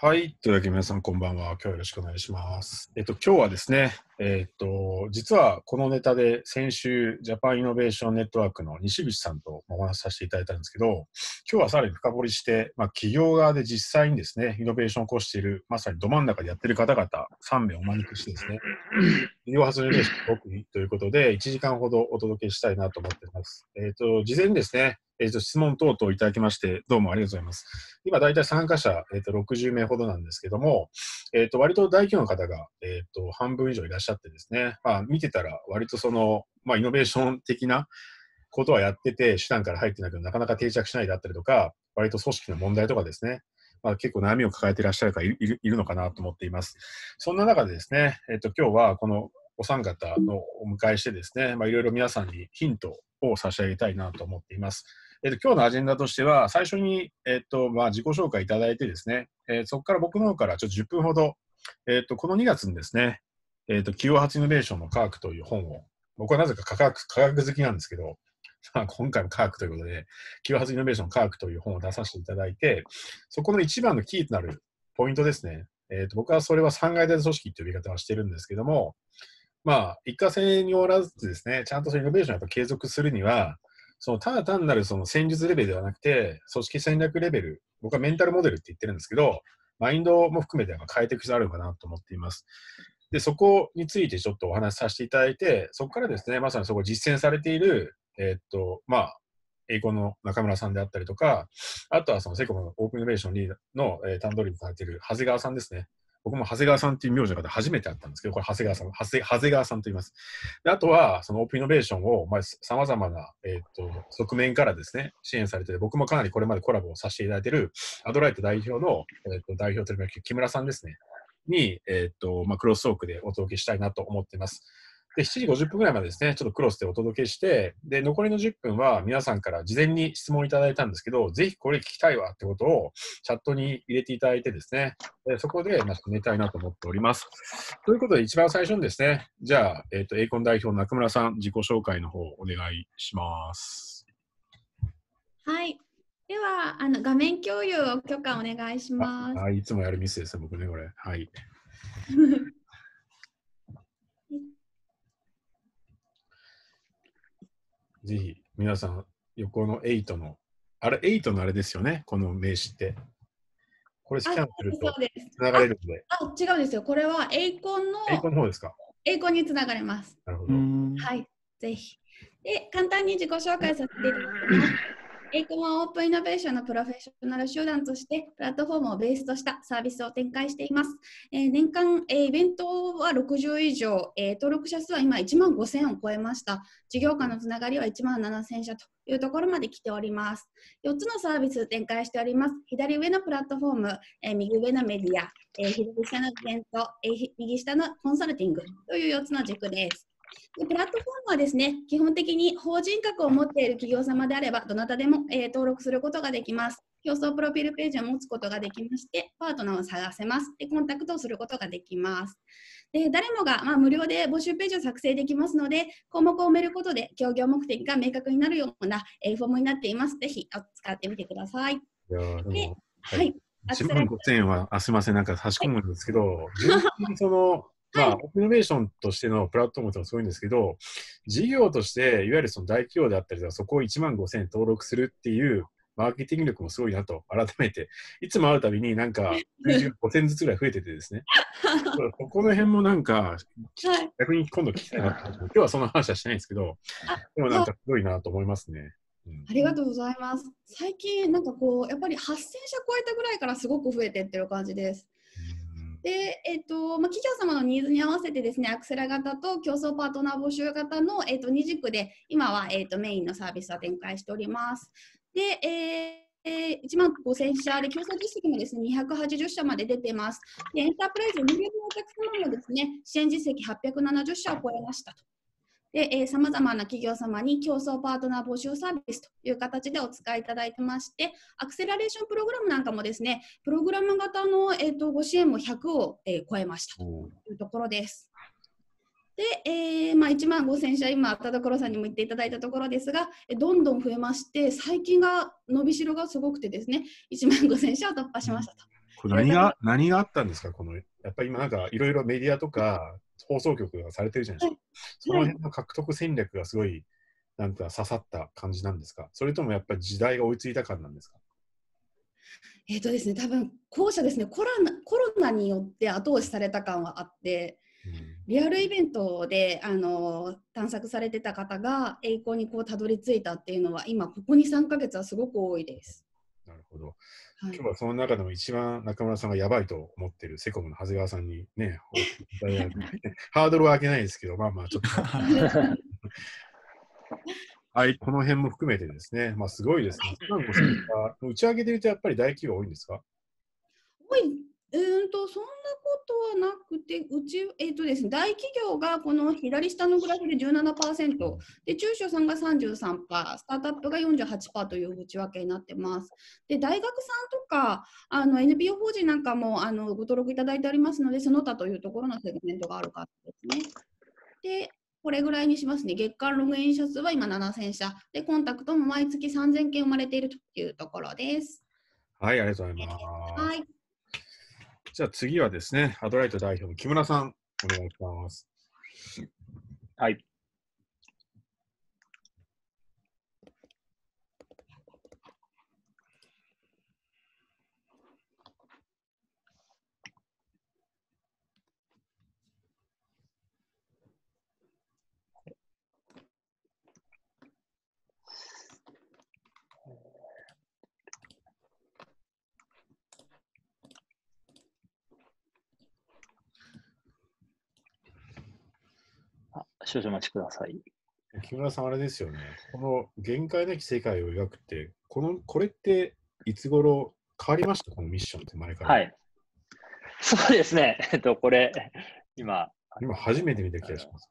はい。というわけで皆さんこんばんは。今日はよろしくお願いします。えっと、今日はですね、えっ、ー、と、実はこのネタで先週、ジャパンイノベーションネットワークの西口さんとお話しさせていただいたんですけど、今日はさらに深掘りして、まあ、企業側で実際にですね、イノベーションを起こしている、まさにど真ん中でやっている方々、3名お招きしてですね、企業発イノベーションにということで、1時間ほどお届けしたいなと思っています。えっ、ー、と、事前にですね、えっ、ー、と、質問等々いただきまして、どうもありがとうございます。今、大体参加者、えっ、と、60名ほどなんですけども、えっ、と、割と大企業の方が、えっ、と、半分以上いらっしゃしゃってですね、まあ、見てたら割とその、まあ、イノベーション的なことはやってて、手段から入ってないけど、なかなか定着しないだったりとか、割と組織の問題とかですね、まあ、結構悩みを抱えていらっしゃる方いるいるのかなと思っています。そんな中でですね、えっと、今日はこのお三方のお迎えしてですね、まあ、いろいろ皆さんにヒントを差し上げたいなと思っています。えっと、今日のアジェンダとしては、最初に、えっと、まあ、自己紹介いただいてですね、えー、そこから僕の方からちょっと10分ほど、えっと、この2月にですね、えっ、ー、と、q 8イノベーションの科学という本を、僕はなぜか科学、科学好きなんですけど、まあ、今回も科学ということで、98イノベーションの科学という本を出させていただいて、そこの一番のキーとなるポイントですね。えー、と僕はそれは3階建て組織という言い方はしてるんですけども、まあ、一過性におらずですね、ちゃんとそのイノベーションをやっぱ継続するには、そのただ単なるその戦術レベルではなくて、組織戦略レベル、僕はメンタルモデルって言ってるんですけど、マインドも含めて変えていく必要あるのかなと思っています。で、そこについてちょっとお話しさせていただいて、そこからですね、まさにそこ実践されている、えー、っと、まあ、英語の中村さんであったりとか、あとはそのセコムのオープンイノベーションリーの、えー、担当理ーにされている長谷川さんですね。僕も長谷川さんっていう名字の方初めて会ったんですけど、これ長谷川さん、長谷長谷川さんと言います。であとは、そのオープンイノベーションを、まあ、様々な、えー、っと、側面からですね、支援されて僕もかなりこれまでコラボをさせていただいている、アドライト代表の、えー、っと、代表取り巻き木村さんですね。に、えっ、ー、と、まあ、クロストークでお届けしたいなと思っています。で、7時50分ぐらいまでですね、ちょっとクロスでお届けして、で、残りの10分は皆さんから事前に質問いただいたんですけど、ぜひこれ聞きたいわってことをチャットに入れていただいてですね、でそこでまあめたいなと思っております。ということで、一番最初にですね、じゃあ、えっ、ー、と、エイコン代表の中村さん、自己紹介の方お願いします。はい、ではあの画面共有を許可お願いします。あいつもやるミスです僕ねこれ。はい。ぜひ皆さん横の8のあれ8のあれですよねこの名詞って。これスキャンするとつながれるんで。ああ違うんですよこれはエイコンの。エイコンの方ですか。エイコンにつながれます。なるほど。はいぜひ。で簡単に自己紹介させていただきます。エイコモオープンイノベーションのプロフェッショナル集団として、プラットフォームをベースとしたサービスを展開しています。えー、年間、えー、イベントは60以上、えー、登録者数は今1万5000を超えました。事業家のつながりは1万7000社というところまで来ております。4つのサービス展開しております。左上のプラットフォーム、え右上のメディア、え左下のイベント、え右下のコンサルティングという4つの軸です。でプラットフォームはですね、基本的に法人格を持っている企業様であれば、どなたでも、えー、登録することができます。競争プロフィールページを持つことができまして、パートナーを探せます。で、コンタクトをすることができます。で、誰もが、まあ、無料で募集ページを作成できますので、項目を埋めることで、協業目的が明確になるような、えー、フォームになっています。ぜひ、使ってみてください。いで、はい。1万5000円は、あすいません、なんか差し込むんですけど、はい、そのまあ、オープンベーションとしてのプラットフォームとかすごいんですけど、事業として、いわゆるその大企業であったりとか、そこを1万5000円登録するっていう、マーケティング力もすごいなと、改めて、いつも会うたびに、なんか、5000ずつぐらい増えててですね、ここの辺もなんか、逆に今度聞きたいなと、今日はその話はしてないんですけど、でもなんかすごいなと思いますね。ありがとうございます。最近、なんかこう、やっぱり8000社超えたぐらいからすごく増えてってる感じです。で、えっとまあ、企業様のニーズに合わせてですねアクセラ型と競争パートナー募集型の、えっと、2軸で今は、えっと、メインのサービスは展開しております。で、えーえ1万5000社で、競争実績もですね280社まで出てます。でエンタープライズ人間のお客様もですね支援実績870社を超えましたと。で、さまざまな企業様に競争パートナー募集サービスという形でお使いいただいてまして、アクセラレーションプログラムなんかもですね、プログラム型の、えーと、とご支援も100を、えー、超えましたというところです。で、えー、まあ、1万5000社、今、田所さんにも言っていただいたところですが、どんどん増えまして、最近が伸びしろがすごくてですね、1万5000社を突破しましたと。これ何が何があったんですか、このやっぱり今、なんかいろいろメディアとか、放送局がされてるじゃないですか、その辺の獲得戦略がすごいなんか刺さった感じなんですかそれともやっぱり時代が追いついた感なんですかえーとですね、多分後者ですねコロナコロナによって後押しされた感はあって、リアルイベントであの探索されてた方が栄光にこうたどり着いたっていうのは今ここ23か月はすごく多いです。なるほど今日はその中でも一番中村さんがやばいと思ってるセコムの長谷川さんにね、ハードルは上げないですけど、まあまあちょっと。はい、この辺も含めてですね、まあ、すごいですね。打ち上げでいうとやっぱり大企業多いんですか多いうんとそんなことはなくて、うち、えーとですね、大企業がこの左下のグラフで17%、で中小さんが33%、スタートアップが48%という内訳になってます。で大学さんとかあの NPO 法人なんかもあのご登録いただいてありますので、その他というところのセグメントがあるかですね。でこれぐらいにしますね。月間ログイン者数は今7000社、でコンタクトも毎月3000件生まれているというところです。はい、ありがとうございます。はいじゃあ次はですね、アドライト代表の木村さん、お願いします。はい。少々お待ちください。木村さん、あれですよね。この限界なき世界を描くって、このこれっていつ頃変わりましたこのミッションって前から。はい。そうですね。えっと、これ、今。今、初めて見た気がします。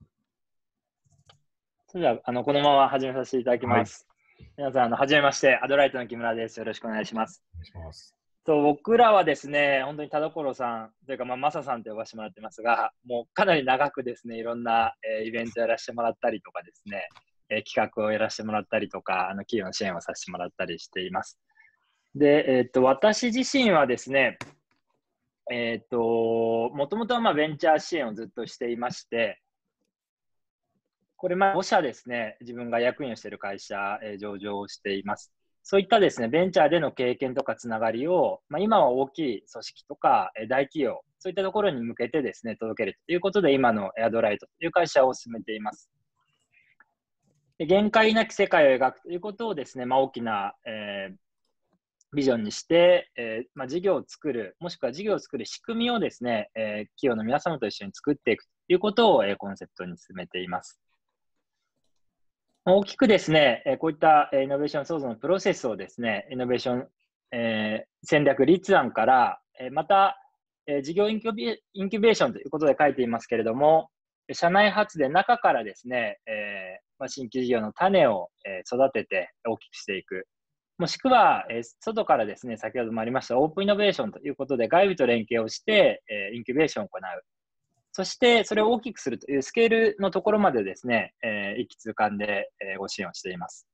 それでは、あのこのまま始めさせていただきます。はい、皆さん、あの、はじめまして、アドライトの木村です。よろしくお願いします。お願いします。う僕らはですね、本当に田所さんというか、まあ、マサさんと呼ばせてもらってますが、もうかなり長くですね、いろんな、えー、イベントやらせてもらったりとかですね、えー、企画をやらせてもらったりとか、あの企業の支援をさせてもらったりしています。で、えー、っと私自身はですね、えー、っと、もともとはまあベンチャー支援をずっとしていまして、これ、5社ですね、自分が役員をしている会社、えー、上場をしています。そういったですね、ベンチャーでの経験とかつながりを、まあ、今は大きい組織とか大企業、そういったところに向けてですね、届けるということで、今のエアドライトという会社を進めています。で限界なき世界を描くということをですね、まあ、大きな、えー、ビジョンにして、えー、まあ、事業を作る、もしくは事業を作る仕組みをですね、えー、企業の皆様と一緒に作っていくということを、えコンセプトに進めています。大きくですね、こういったイノベーション創造のプロセスをですね、イノベーション、えー、戦略立案から、また、えー、事業インキュベーションということで書いていますけれども、社内発で中からですね、えー、まあ、新規事業の種を、え育てて大きくしていく。もしくは、え外からですね、先ほどもありましたオープンイノベーションということで外部と連携をして、えインキュベーションを行う。そしてそれを大きくするというスケールのところまでですね、えー、一気通貫で、えご支援をしています。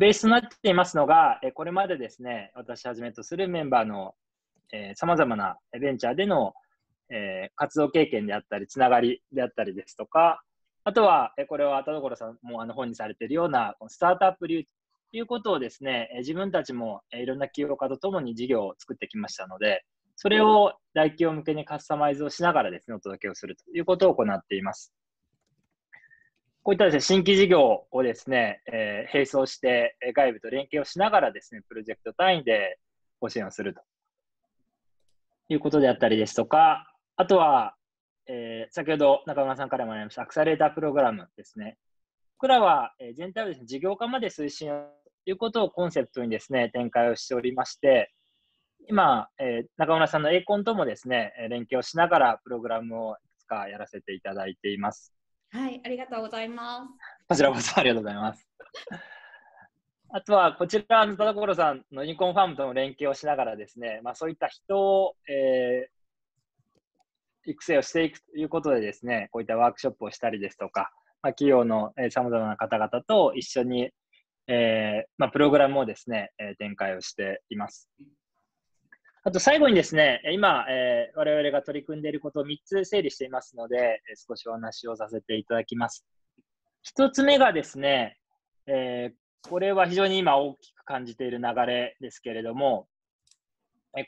ベースとなっていますのが、これまでですね、私はじめとするメンバーのさまざまなベンチャーでの、えー、活動経験であったり、つながりであったりですとか、あとは、これは田所さんもあの本にされているようなスタートアップ流ということをですね、自分たちもいろんな起業家とともに事業を作ってきましたので、それを大企業向けにカスタマイズをしながらですね、お届けをするということを行っています。こういったですね、新規事業をですね、えー、並走して外部と連携をしながらですね、プロジェクト単位でご支援をするということであったりですとか、あとは、えー、先ほど中村さんからもありました、アクサレータープログラムですね。僕らは、え全体をですね、事業化まで推進ということをコンセプトにですね、展開をしておりまして、今、えー、中村さんの A コンともですね、連携をしながらプログラムをいくつかやらせていただいています。はい、ありがとうございます。こちらこそありがとうございます。あとは、こちら、の田所さんのユニコーンファームとの連携をしながらですね、まあ、そういった人を、えー、育成をしていくということでですね、こういったワークショップをしたりですとか、まあ、企業のさまざまな方々と一緒に、えーまあ、プログラムをですね、え展開をしています。あと最後にですね、今、えー、我々が取り組んでいることを3つ整理していますので、少しお話をさせていただきます。1つ目がですね、えー、これは非常に今大きく感じている流れですけれども、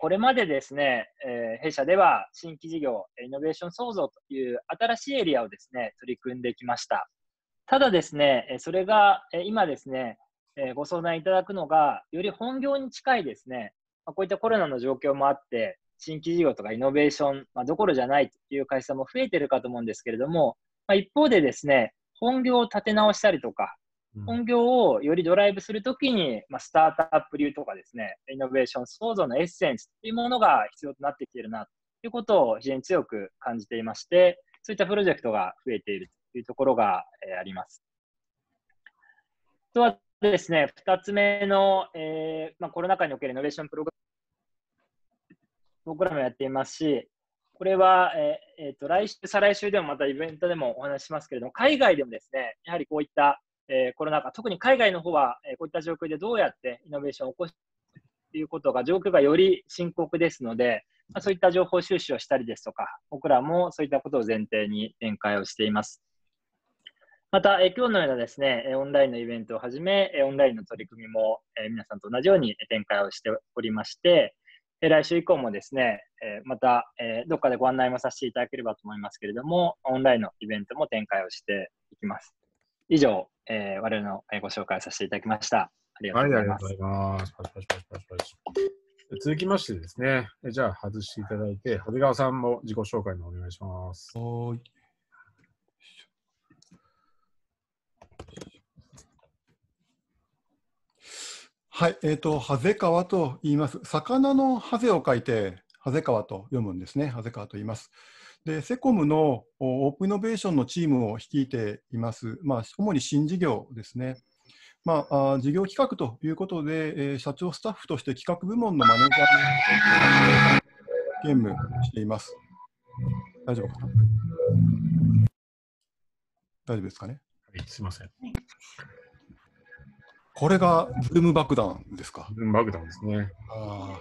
これまでですね、えー、弊社では新規事業、イノベーション創造という新しいエリアをですね、取り組んできました。ただですね、それが今ですね、ご相談いただくのが、より本業に近いですね、まあ、こういったコロナの状況もあって、新規事業とかイノベーション、まあ、どころじゃないという会社も増えてるかと思うんですけれども、まあ、一方でですね、本業を立て直したりとか、本業をよりドライブするときに、まあ、スタートアップ流とかですね、イノベーション創造のエッセンスというものが必要となってきているなということを非常に強く感じていまして、そういったプロジェクトが増えているというところが、えー、あります。とはですね、2つ目の、えーまあ、コロナ禍におけるイノベーションプログラムをやっていますし、これは、えー、えー、と来週、再来週でもまたイベントでもお話ししますけれども、海外でもですね、やはりこういった、えー、コロナ禍、特に海外の方は、えー、こういった状況でどうやってイノベーションを起こすということが、状況がより深刻ですので、まあ、そういった情報収集をしたりですとか、僕らもそういったことを前提に展開をしています。また、えー、今日のようなですね、オンラインのイベントをはじめ、オンラインの取り組みも、えー、皆さんと同じように展開をしておりまして、えー、来週以降もですね、えまた、えどっかでご案内もさせていただければと思いますけれども、オンラインのイベントも展開をしていきます。以上、え我々のご紹介させていただきました。ありがとうございます。はい、ます続きましてですね、じゃあ外していただいて、長谷川さんも自己紹介のお願いします。はい、えっ、ー、と、ハゼ川と言います。魚のハゼを書いて、ハゼ川と読むんですね。ハゼ川と言います。で、セコムのオープンイノベーションのチームを率いています。まあ、主に新事業ですね。まあ、あ事業企画ということで、えー、社長スタッフとして企画部門のマネージャー兼務しています。大丈夫かな大丈夫ですかね。はい、すみません。これがブーム爆弾ですか。ーム爆弾ですね。あ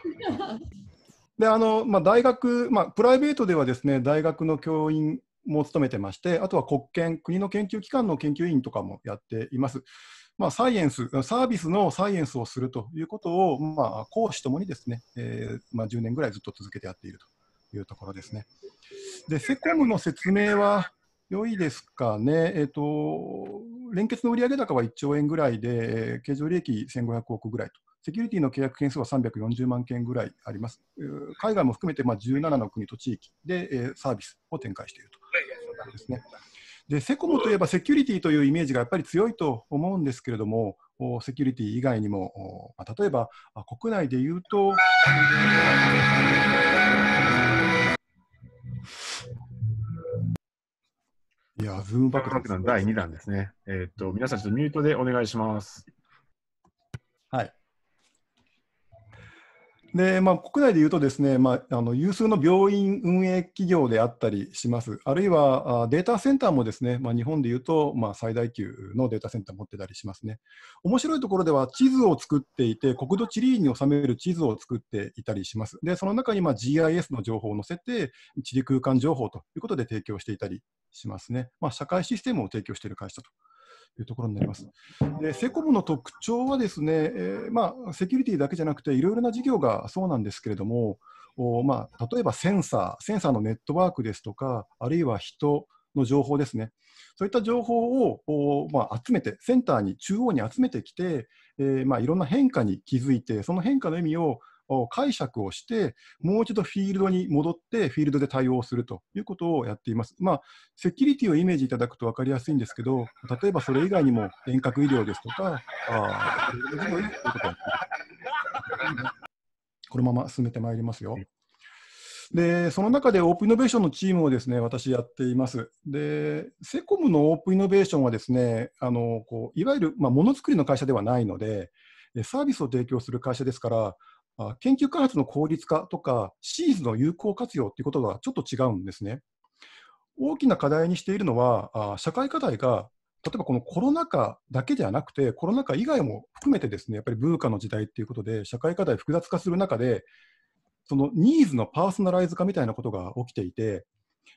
であのまあ、大学、まあ、プライベートではですね大学の教員も務めてまして、あとは国権、国の研究機関の研究員とかもやっています。まあ、サイエンス、サービスのサイエンスをするということを、まあ、講師ともにですね、えーまあ、10年ぐらいずっと続けてやっているというところですね。で、セコムの説明は、良いですかね、えっ、と、連結の売上高は1兆円ぐらいで、経常利益1500億ぐらいと、セキュリティの契約件数は340万件ぐらいあります、海外も含めてまあ17の国と地域でサービスを展開しているとですね。でセコムといえばセキュリティというイメージがやっぱり強いと思うんですけれども、セキュリティ以外にも、例えば国内でいうと、いや、ズームバック爆弾第2弾ですね。えー、っと、皆さんちょっとミュートでお願いします。はい。でまあ、国内でいうとですね、まあ、あの有数の病院運営企業であったりします、あるいはデータセンターもですね、まあ、日本でいうと、まあ、最大級のデータセンターを持ってたりしますね。面白いところでは地図を作っていて、国土地理院に収める地図を作っていたりします。で、その中にまあ GIS の情報を載せて、地理空間情報ということで提供していたりしますね。まあ、社会システムを提供している会社というところになります。でセコムの特徴はですね、えー、まあ、セキュリティだけじゃなくていろいろな事業がそうなんですけれどもお、まあ、例えばセンサー、センサーのネットワークですとかあるいは人の情報ですね。そういった情報を、まあ、集めて、センターに、中央に集めてきて、えーまあ、いろんな変化に気づいて、その変化の意味を解釈をして、もう一度フィールドに戻って、フィールドで対応するということをやっています。まあ、セキュリティをイメージいただくと分かりやすいんですけど、例えばそれ以外にも遠隔医療ですとか、あこのまま進めてまいりますよ。で、その中でオープンイノベーションのチームをですね、私やっています。で、セコムのオープンイノベーションはですね、あの、こう、いわゆる、まあ、ものづくりの会社ではないので、サービスを提供する会社ですから、研究開発の効率化とかシーズの有効活用ということがちょっと違うんですね。大きな課題にしているのは社会課題が例えばこのコロナ禍だけではなくてコロナ禍以外も含めてですねやっぱり文化の時代っていうことで社会課題複雑化する中でそのニーズのパーソナライズ化みたいなことが起きていて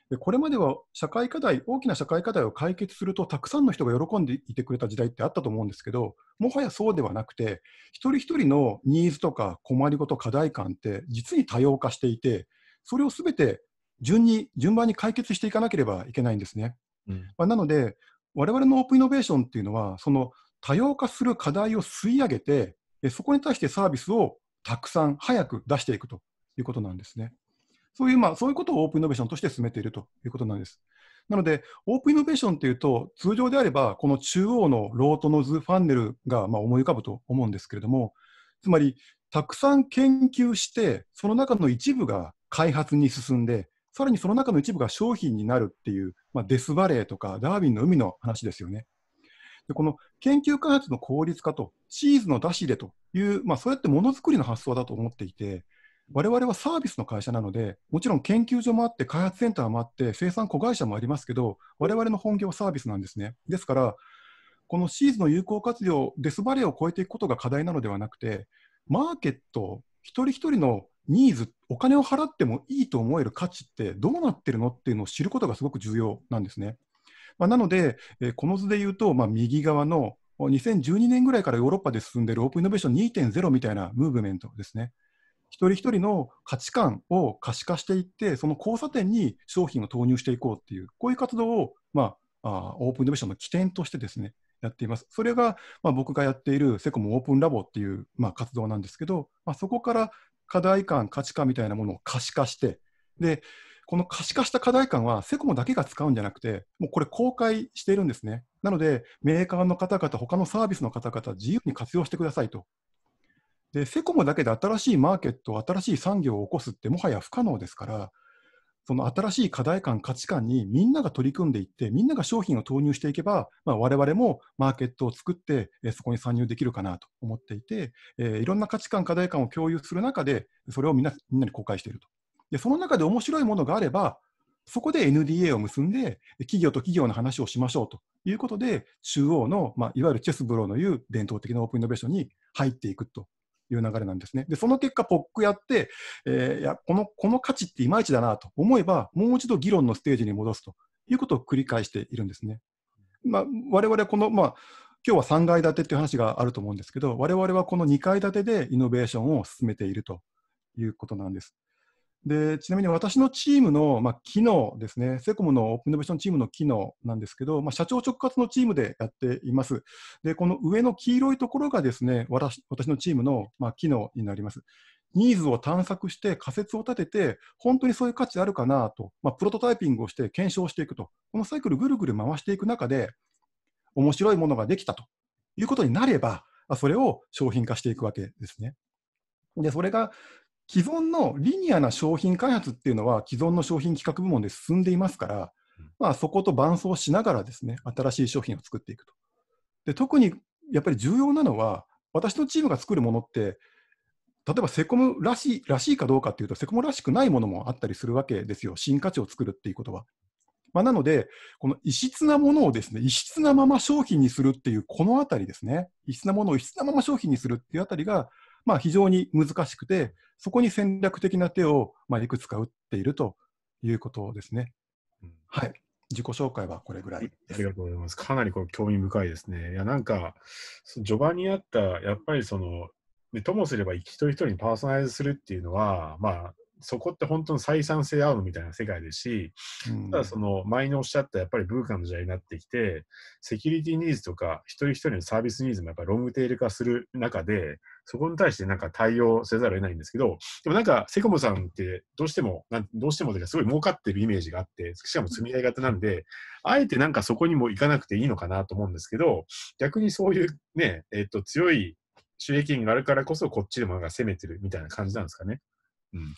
でこれまでは社会課題大きな社会課題を解決するとたくさんの人が喜んでいてくれた時代ってあったと思うんですけどもはやそうではなくて一人一人のニーズとか困りごと課題感って実に多様化していてそれをすべて順に順番に解決していかなければいけないんですね。うん、まあ、なので我々のオープンイノベーションっていうのはその多様化する課題を吸い上げてそこに対してサービスをたくさん早く出していくということなんですね。そういう、まあ、そういうことをオープンイノベーションとして進めているということなんです。なので、オープンイノベーションというと、通常であれば、この中央のロートノズファンネルがまあ思い浮かぶと思うんですけれども、つまり、たくさん研究して、その中の一部が開発に進んで、さらにその中の一部が商品になるっていう、まあ、デスバレーとかダーウィンの海の話ですよね。でこの研究開発の効率化とシーズの出し入れという、まあ、そうやってものづくりの発想だと思っていて、我々はサービスの会社なので、もちろん研究所もあって、開発センターもあって、生産子会社もありますけど、我々の本業はサービスなんですね。ですから、このシーズの有効活用、デスバレーを超えていくことが課題なのではなくて、マーケット、一人一人のニーズ、お金を払ってもいいと思える価値ってどうなってるのっていうのを知ることがすごく重要なんですね。まあ、なので、えー、この図で言うと、まあ、右側の2012年ぐらいからヨーロッパで進んでいるオープンイノベーション2.0みたいなムーブメントですね。一人一人の価値観を可視化していって、その交差点に商品を投入していこうっていう、こういう活動を、まあ、あオープンデベーションの起点としてですね、やっています。それが、まあ、僕がやっているセコムオープンラボっていう、まあ、活動なんですけど、まあ、そこから課題感、価値観みたいなものを可視化して、で、この可視化した課題感はセコムだけが使うんじゃなくて、もうこれ公開しているんですね。なので、メーカーの方々、他のサービスの方々、自由に活用してくださいとでセコムだけで新しいマーケット新しい産業を起こすってもはや不可能ですからその新しい課題感価値観にみんなが取り組んでいってみんなが商品を投入していけば、まあ、我々もマーケットを作ってそこに参入できるかなと思っていて、えー、いろんな価値観課題感を共有する中でそれをみんなみんなに公開しているとでその中で面白いものがあればそこで NDA を結んで、企業と企業の話をしましょうということで、中央の、まあ、いわゆるチェスブローのいう伝統的なオープンイノベーションに入っていくという流れなんですね。で、その結果、ポックやって、えー、いやこのこの価値っていまいちだなと思えば、もう一度議論のステージに戻すということを繰り返しているんですね。まあ、我々この、まあ今日は3階建てという話があると思うんですけど、我々はこの2階建てでイノベーションを進めているということなんです。でちなみに私のチームの、まあ、機能ですね、セコムのオープンイノベーションチームの機能なんですけど、まあ、社長直轄のチームでやっています。で、この上の黄色いところがですね、私私のチームの、まあ、機能になります。ニーズを探索して仮説を立てて、本当にそういう価値あるかなと、まあ、プロトタイピングをして検証していくと、このサイクルぐるぐる回していく中で、面白いものができたということになれば、それを商品化していくわけですね。で、それが既存のリニアな商品開発っていうのは既存の商品企画部門で進んでいますから、まあ、そこと伴走しながらですね新しい商品を作っていくと。で特にやっぱり重要なのは私のチームが作るものって例えばセコムらしいらしいかどうかっていうとセコムらしくないものもあったりするわけですよ新価値を作るっていうことは。まあ、なので、この異質なものをですね、異質なまま商品にするっていう、このあたりですね、異質なものを異質なまま商品にするっていうあたりが、まあ、非常に難しくて、そこに戦略的な手を、まあ、いくつか打っているということですね。うん、はい。自己紹介はこれぐらいありがとうございます。かなりこう興味深いですね。いや、なんか、序盤にあった、やっぱりその、ね、ともすれば一人一人にパーソナライズするっていうのは、まあ、そこって本当に採算性合うみたいな世界ですし、うん、ただその前におっしゃったやっぱりブーカの時代になってきてセキュリティニーズとか一人一人のサービスニーズもやっぱりロングテール化する中でそこに対してなんか対応せざるを得ないんですけどでもなんかセコムさんってどうしてもなんどうしてもというかすごい儲かってるイメージがあってしかも積み上げ型なんであえてなんかそこにも行かなくていいのかなと思うんですけど逆にそういうね、えっと強い収益源があるからこそこっちでもなんか攻めてるみたいな感じなんですかね。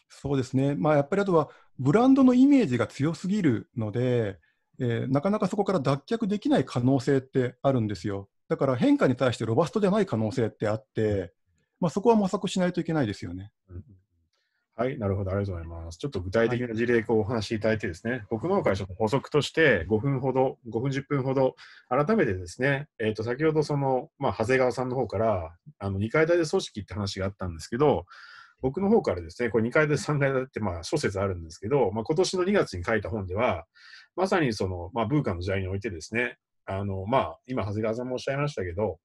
そうですね、まあ、やっぱりあとはブランドのイメージが強すぎるので、えー、なかなかそこから脱却できない可能性ってあるんですよ。だから変化に対してロバストじゃない可能性ってあって、まあ、そこは模索しないといけないですよね。うんはい、なるほど、ありがとうございます。ちょっと具体的な事例をお話しいただいてですね、はい、僕の方からちょっと補足として5分ほど、5分10分ほど、改めてですね、えっ、ー、と、先ほどその、まあ、長谷川さんの方から、あの、2階建て組織って話があったんですけど、僕の方からですね、これ2階建て3階建てってまあ諸説あるんですけど、まあ、今年の2月に書いた本では、まさにその、まあ、ブーカの時代においてですね、あの、まあ、今、長谷川さんもおっしゃいましたけど、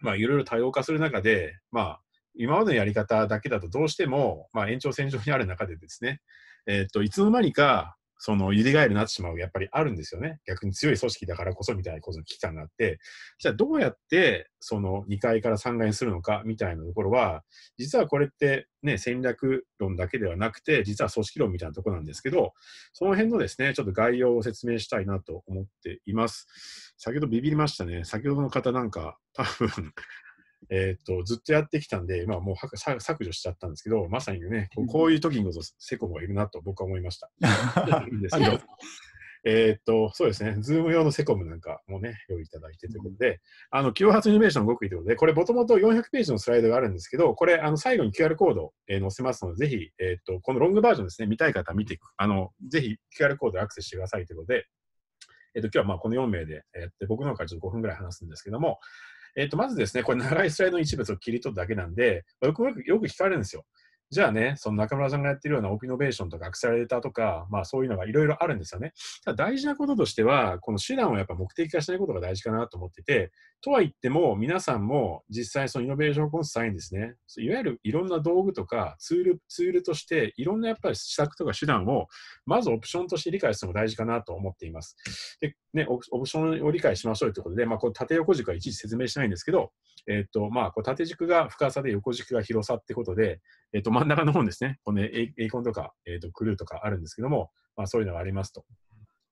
まあ、いろいろ多様化する中で、まあ、今までのやり方だけだとどうしても、まあ、延長線上にある中でですね、えっ、と、いつの間にか、その、ゆりがえるなってしまう、やっぱりあるんですよね。逆に強い組織だからこそみたいなことの危機感があって、じゃあどうやって、その、2階から3階にするのかみたいなところは、実はこれってね、戦略論だけではなくて、実は組織論みたいなところなんですけど、その辺のですね、ちょっと概要を説明したいなと思っています。先ほどビビりましたね。先ほどの方なんか、多分えっ、ー、と、ずっとやってきたんで、まあもう削除しちゃったんですけど、まさにね、うこういう時にこそセコムがいるなと僕は思いました。えっと、そうですね、ズーム用のセコムなんかもね、用意いただいてということで、あの、発イノベーションの極意ということで、これ、もともと400ページのスライドがあるんですけど、これ、あの、最後に QR コード、えー、載せますので、ぜひ、えっ、ー、と、このロングバージョンですね、見たい方は見ていく、あの、ぜひ QR コードアクセスしてくださいということで、えっ、ー、と、今日はまあ、この4名でやって、僕の方からちょっと5分ぐらい話すんですけども、えっ、ー、と、まずですね、これ長いスライドの一部を切り取るだけなんで、よくよく聞かれるんですよ。じゃあね、その中村さんがやってるようなオピノベーションとかアクセラレーターとか、まあそういうのがいろいろあるんですよね。ただ大事なこととしては、この手段をやっぱ目的化しないことが大事かなと思ってて、とは言っても皆さんも実際そのイノベーションコンサルにですね、いわゆるいろんな道具とかツール、ツールとしていろんなやっぱり施策とか手段をまずオプションとして理解するのも大事かなと思っています。で、ね、オプションを理解しましょうということで、まあこう縦横軸はいちいち説明しないんですけど、えっ、ー、と、まあこう縦軸が深さで横軸が広さってことで、えっ、ー、と真ん中の方ですね、このエイコンとか、えーと、クルーとかあるんですけども、まあ、そういうのがありますと。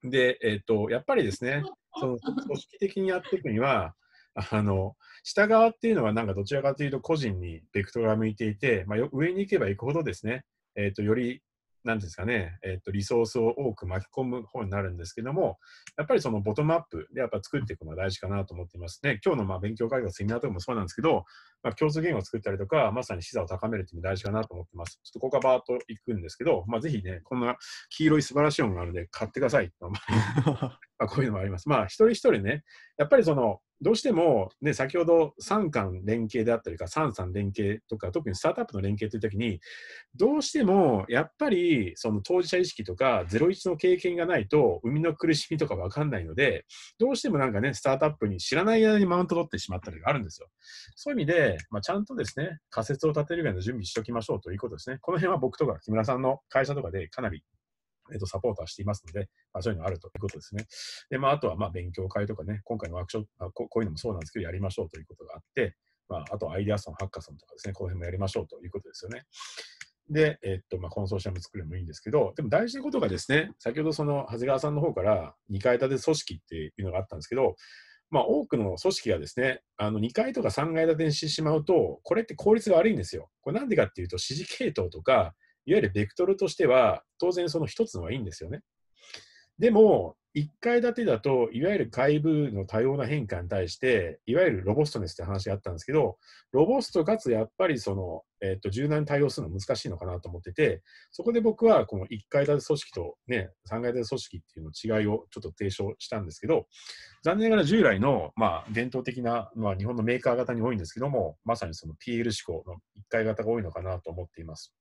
で、えーと、やっぱりですね、その組織的にやっていくには、あの下側っていうのは、なんかどちらかというと個人にベクトルが向いていて、まあ、上に行けば行くほどですね、えーとより何ですかね、えっと、リソースを多く巻き込む方になるんですけども、やっぱりそのボトムアップでやっぱ作っていくのは大事かなと思っていますね。今日のまあ勉強会とかセミナーとかもそうなんですけど、まあ、共通言語を作ったりとか、まさに視座を高めるっていうの大事かなと思ってます。ちょっとここはバーっといくんですけど、まあ、ぜひね、こんな黄色い素晴らしいものがあるので買ってください。まあこういうのもあります。まあ一人一人ね、やっぱりそのどうしても、ね、先ほど3巻連携であったりか、3三連携とか、特にスタートアップの連携というときに、どうしてもやっぱりその当事者意識とか、01の経験がないと、生みの苦しみとか分かんないので、どうしてもなんかね、スタートアップに知らない間にマウント取ってしまったりがあるんですよ。そういう意味で、まあ、ちゃんとですね、仮説を立てるぐらいの準備しておきましょうということですね。この辺は僕とか木村さんの会社とかでかなりえっと、サポーターしていますので、まあ、そういうのがあるということですね。で、まあ、あとは、まあ、勉強会とかね、今回のワークショップこ、こういうのもそうなんですけど、やりましょうということがあって、まあ、あとアイデアソン、ハッカソンとかですね、この辺もやりましょうということですよね。で、えっと、まあ、コンソーシアム作るのもいいんですけど、でも大事なことがですね、先ほどその、長谷川さんの方から2階建て組織っていうのがあったんですけど、まあ、多くの組織がですね、あの2階とか3階建てにしてしまうと、これって効率が悪いんですよ。これなんでかっていうと、指示系統とか、いわゆるベクトルとしては、当然その1つのはいいんですよね。でも、1階建てだと、いわゆる外部の多様な変化に対して、いわゆるロボストネスって話があったんですけど、ロボストかつやっぱりその、えっと、柔軟に対応するの難しいのかなと思ってて、そこで僕はこの1階建て組織とね、3階建て組織っていうの違いをちょっと提唱したんですけど、残念ながら従来の、まあ、伝統的なのは日本のメーカー型に多いんですけども、まさにその PL 思考の1階型が多いのかなと思っています。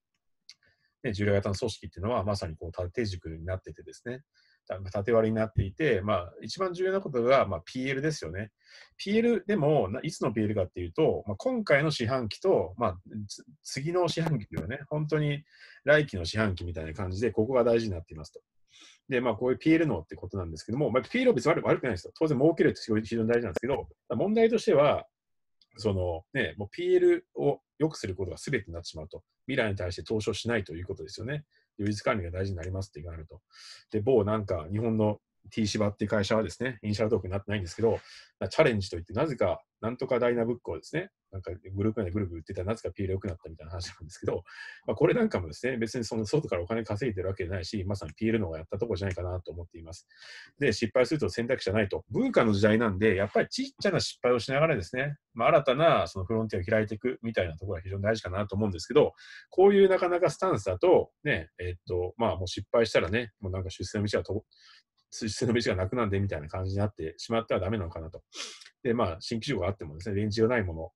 ね、従来型の組織っていうのはまさにこう縦軸になっててですね、縦割りになっていて、まあ、一番重要なことが、まあ、PL ですよね。PL でも、いつの PL かっていうと、まあ、今回の四半期と、まあ、次の四半期というね、本当に来期の四半期みたいな感じで、ここが大事になっていますと。で、まあ、こういう PL 能ってことなんですけども、まあ、PL は別に悪くないですよ。当然、儲けるって非常に大事なんですけど、問題としては、そのね、もう PL を良くすることが全てになってしまうと。未来に対して投資をしないということですよね。余術管理が大事になりますって言われると。で、某なんか日本の T バっていう会社はですね、イニシャルトークになってないんですけど、チャレンジといって、なぜか、なんとかダイナブックをですね、なんかグループ内でグループ売ってたら、なぜか PL 良くなったみたいな話なんですけど、まあ、これなんかもですね、別にその外からお金稼いでるわけじゃないし、まさに PL の方がやったとこじゃないかなと思っています。で、失敗すると選択肢はないと。文化の時代なんで、やっぱりちっちゃな失敗をしながらですね、まあ、新たなそのフロンティアを開いていくみたいなところが非常に大事かなと思うんですけど、こういうなかなかスタンスだと、ね、えー、っと、まあもう失敗したらね、もうなんか出世の道はと数日の飯がなくなんでみたいな感じになってしまってはだめなのかなと。で、まあ、新規事があってもですね、レンジがないも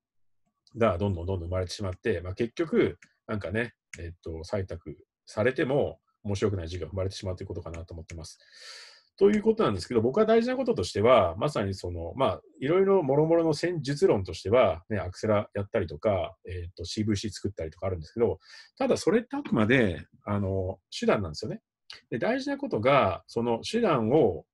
のがどんどんどんどん生まれてしまって、まあ、結局、なんかね、えっと、採択されても面白くない事業が生まれてしまうということかなと思ってます。ということなんですけど、僕は大事なこととしては、まさにその、まあ、いろいろもろもろの戦術論としては、ね、アクセラやったりとか、えっ、ー、と、CVC 作ったりとかあるんですけど、ただそれってあくまで、あの、手段なんですよね。で大事なことが、その手段を、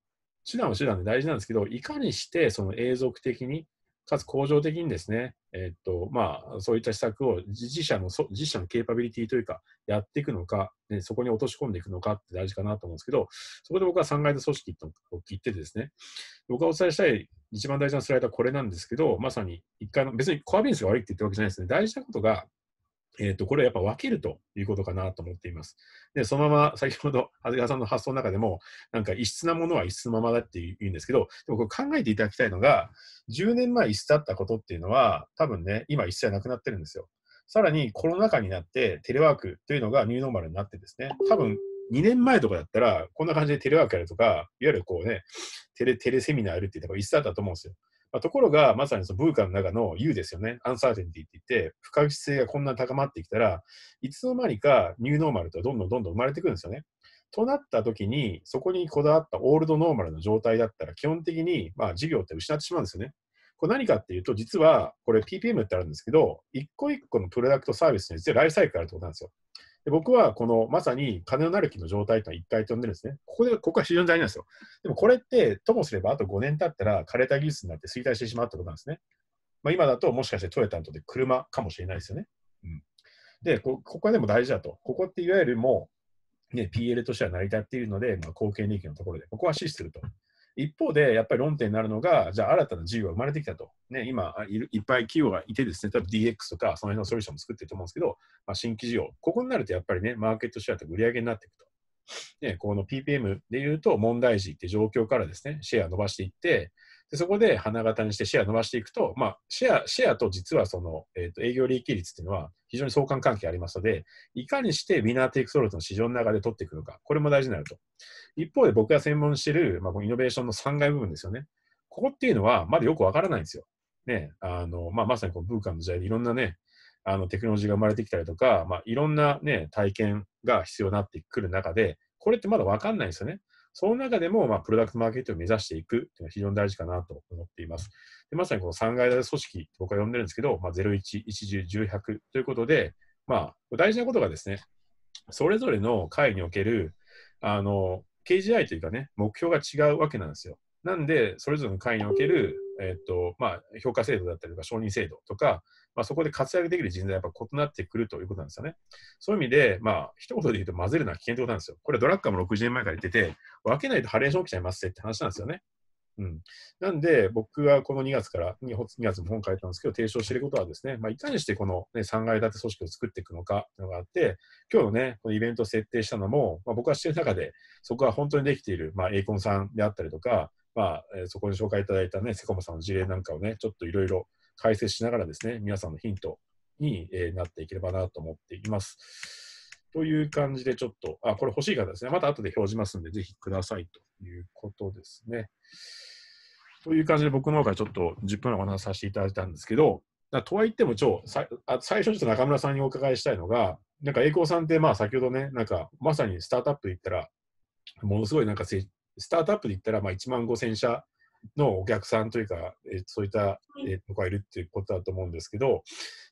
手段は手段で大事なんですけど、いかにしてその永続的に、かつ恒常的にですね、えっと、まあ、そういった施策を自社の、自社のケーパビリティというか、やっていくのか、ね、そこに落とし込んでいくのかって大事かなと思うんですけど、そこで僕は3階の組織と聞いてですね、僕がお伝えしたい一番大事なスライドはこれなんですけど、まさに1階の、別にコアビジネスが悪いって言ってるわけじゃないですね。大事なことが、えっ、ー、と、これはやっぱ分けるということかなと思っています。で、そのまま先ほど、長谷川さんの発想の中でも、なんか異質なものは異質のままだって言うんですけど、でもこれ考えていただきたいのが、10年前異質だったことっていうのは、多分ね、今一切なくなってるんですよ。さらにコロナ禍になってテレワークというのがニューノーマルになってですね、多分2年前とかだったら、こんな感じでテレワークやるとか、いわゆるこうね、テレ、テレセミナーやるって言ったら一切だったと思うんですよ。まあ、ところが、まさにその文化の中の U ですよね。アンサーテンティって言って、不確実性がこんなに高まってきたら、いつの間にかニューノーマルとどんどんどんどん生まれてくるんですよね。となった時に、そこにこだわったオールドノーマルの状態だったら、基本的に、まあ、事業って失ってしまうんですよね。これ何かっていうと、実は、これ PPM ってあるんですけど、一個一個のプロダクトサービスに実はライフサイクルあるってことなんですよ。で僕はこのまさに金のなる木の状態というのは一回飛んでるんですね。ここで、ここは非常に大事なんですよ。でもこれって、ともすればあと5年経ったら枯れた技術になって衰退してしまうってことなんですね。まあ、今だともしかしてトヨタにとって車かもしれないですよね。うん、でこ、ここはでも大事だと。ここっていわゆるもう、ね、PL としては成り立っているので、まあ、貢献利益のところで、ここは死すると。一方で、やっぱり論点になるのが、じゃあ新たな事業が生まれてきたと。ね、今いる、いっぱい企業がいてですね、えば DX とか、その辺のソリューションも作ってると思うんですけど、まあ、新規事業。ここになると、やっぱりね、マーケットシェアと売り上げになっていくと。ね、この PPM でいうと、問題児って状況からですね、シェア伸ばしていって、でそこで花形にしてシェア伸ばしていくと、まあ、シェア、シェアと実はその、えっ、ー、と、営業利益率っていうのは非常に相関関係ありますので、いかにしてウィナーテイクソローズの市場の中で取っていくのか、これも大事になると。一方で僕が専門している、まあ、このイノベーションの3階部分ですよね。ここっていうのはまだよくわからないんですよ。ね、あの、まあ、まさにこのブーカンの時代でいろんなね、あの、テクノロジーが生まれてきたりとか、まあ、いろんなね、体験が必要になってくる中で、これってまだわかんないんですよね。その中でも、まあ、プロダクトマーケットを目指していくというのは非常に大事かなと思っています。でまさにこの3階建て組織、僕は呼んでるんですけど、まあ、01、1 10、100ということで、まあ、大事なことがですね、それぞれの会における、あの、KGI というかね、目標が違うわけなんですよ。なんで、それぞれの会における、えっと、まあ、評価制度だったりとか、承認制度とか、まあ、そこで活躍できる人材はやっぱ異なってくるということなんですよね。そういう意味で、まあ、一言で言うと混ぜるのは危険ってことなんですよ。これドラッカーも60年前から言ってて、分けないとハレーション起きちゃいますって話なんですよね。うん、なんで、僕はこの2月から、2月も本書いたんですけど、提唱していることはですね、まあ、いかにしてこの、ね、3階建て組織を作っていくのかというのがあって、今日のね、このイベントを設定したのも、まあ、僕はってる中で、そこが本当にできている、まあ、エイコンさんであったりとか、まあ、えそこに紹介いただいたね、セコマさんの事例なんかをね、ちょっといろいろ解説しながらですね、皆さんのヒントに、えなっていければなと思っています。という感じで、ちょっと、あ、これ欲しい方ですね。また後で表示ますんで、ぜひくださいということですね。という感じで、僕の方からちょっと10分お話しさせていただいたんですけど、とはいっても超、最初ちょっと中村さんにお伺いしたいのが、なんか栄光さんって、まあ先ほどね、なんかまさにスタートアップで言ったら、ものすごいなんかスタートアップで言ったら、まあ1万5000社のお客さんというか、えー、そういった、えー、のがいるっていうことだと思うんですけど、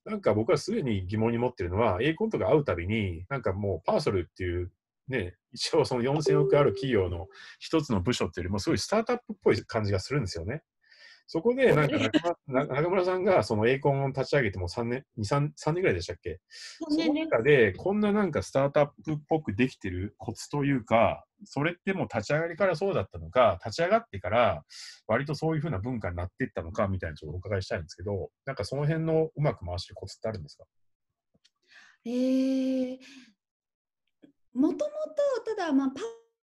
なんか僕はすでに疑問に持ってるのは、A コンとか会うたびに、なんかもうパーソルっていう、ね、一応その4000億ある企業の一つの部署っていうよりも、すごいスタートアップっぽい感じがするんですよね。そこで、なんか中村 中村さんが、そのエイコンを立ち上げても3年、2、3, 3年ぐらいでしたっけその中で、こんななんかスタートアップっぽくできてるコツというか、それってもう立ち上がりからそうだったのか、立ち上がってから、割とそういうふうな文化になっていったのか、みたいなちょっとお伺いしたいんですけど、なんかその辺のうまく回してるコツってあるんですかえー、もともとただまあパ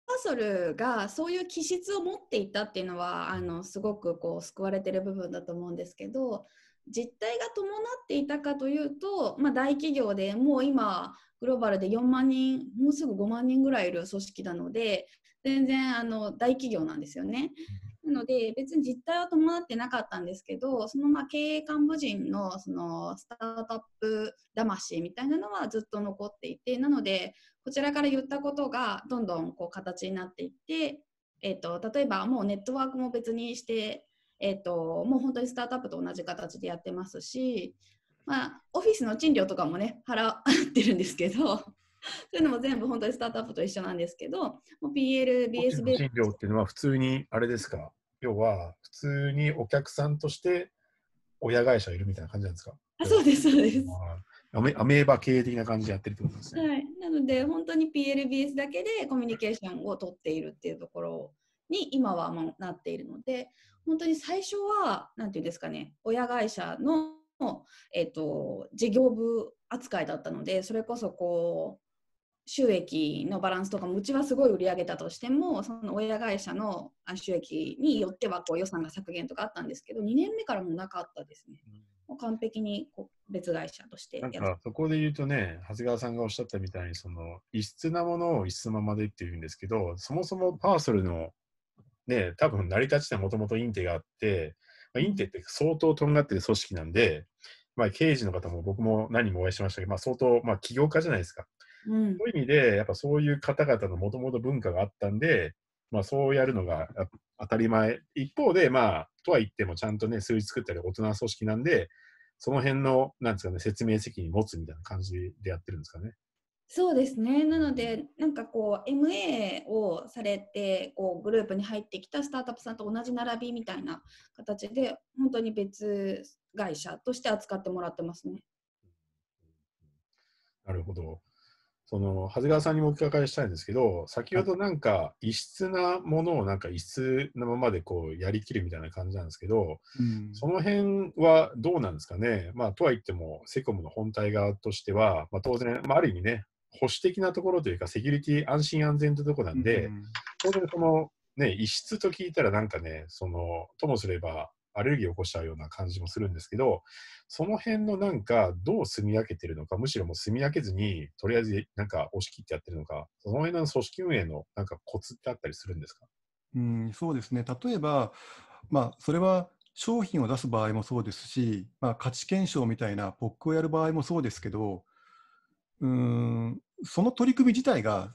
パソルがそういう気質を持っていたっていうのはあのすごくこう救われてる部分だと思うんですけど実態が伴っていたかというと、まあ、大企業でもう今グローバルで4万人もうすぐ5万人ぐらいいる組織なので全然あの大企業なんですよね。なので別に実態は伴ってなかったんですけどそのまあ経営幹部人のそのスタートアップ魂みたいなのはずっと残っていてなのでこちらから言ったことがどんどんこう形になっていって、えーと、例えばもうネットワークも別にして、えーと、もう本当にスタートアップと同じ形でやってますし、まあ、オフィスの賃料とかもね払ってるんですけど。そういうのも全部本当にスタートアップと一緒なんですけど、PLBS ベース。賃料っていうのは普通にあれですか、要は普通にお客さんとして親会社いるみたいな感じなんですかあそうですそうですアメアメーバ経営的な感じでやってるってことですね、はい、なので本当に PLBS だけでコミュニケーションを取っているっていうところに今はなっているので本当に最初は何て言うんですかね親会社のえーと、事業部扱いだったのでそれこそこう収益のバランスとかもうちはすごい売り上げたとしてもその親会社の収益によってはこう予算が削減とかあったんですけど2年目からもなかったですね。もう完璧にこう別会社としてなんかそこで言うとね長谷川さんがおっしゃったみたいにその異質なものを異質ままでっていうんですけどそもそもパーソルのね多分成り立ちってもともとインテがあって、まあ、インテって相当とんがってる組織なんでまあ、刑事の方も僕も何もお会いしましたけど、まあ、相当、まあ、起業家じゃないですか。うん、そういう意味で、やっぱそういう方々のもともと文化があったんで、まあ、そうやるのが当たり前。一方で、まあ、とは言っても、ちゃんとね、数字作ったり、大人組織なんで、その辺の、なんですかね、説明責任持つみたいな感じでやってるんですかね。そうですね。なので、なんかこう、MA をされて、こう、グループに入ってきたスタートアップさんと同じ並びみたいな形で、本当に別会社として扱ってもらってますね。なるほど。その長谷川さんにもお伺いしたいんですけど先ほどなんか異質なものをなんか異質なままでこうやりきるみたいな感じなんですけど、うん、その辺はどうなんですかね、まあ、とはいってもセコムの本体側としては、まあ、当然、まあ、ある意味ね保守的なところというかセキュリティ安心安全というところなんで、うん、当然その、ね、異質と聞いたらなんかねそのともすればアレルギーを起こしちゃうような感じもするんですけど、その辺のなんか、どう住み分けてるのか、むしろもう住み分けずに、とりあえずなんか押し切ってやってるのか、その辺の組織運営のなんかコツってあったりするんですかうん、そうですね。例えば、まあ、それは商品を出す場合もそうですし、まあ、価値検証みたいなポックをやる場合もそうですけど、うん、その取り組み自体が、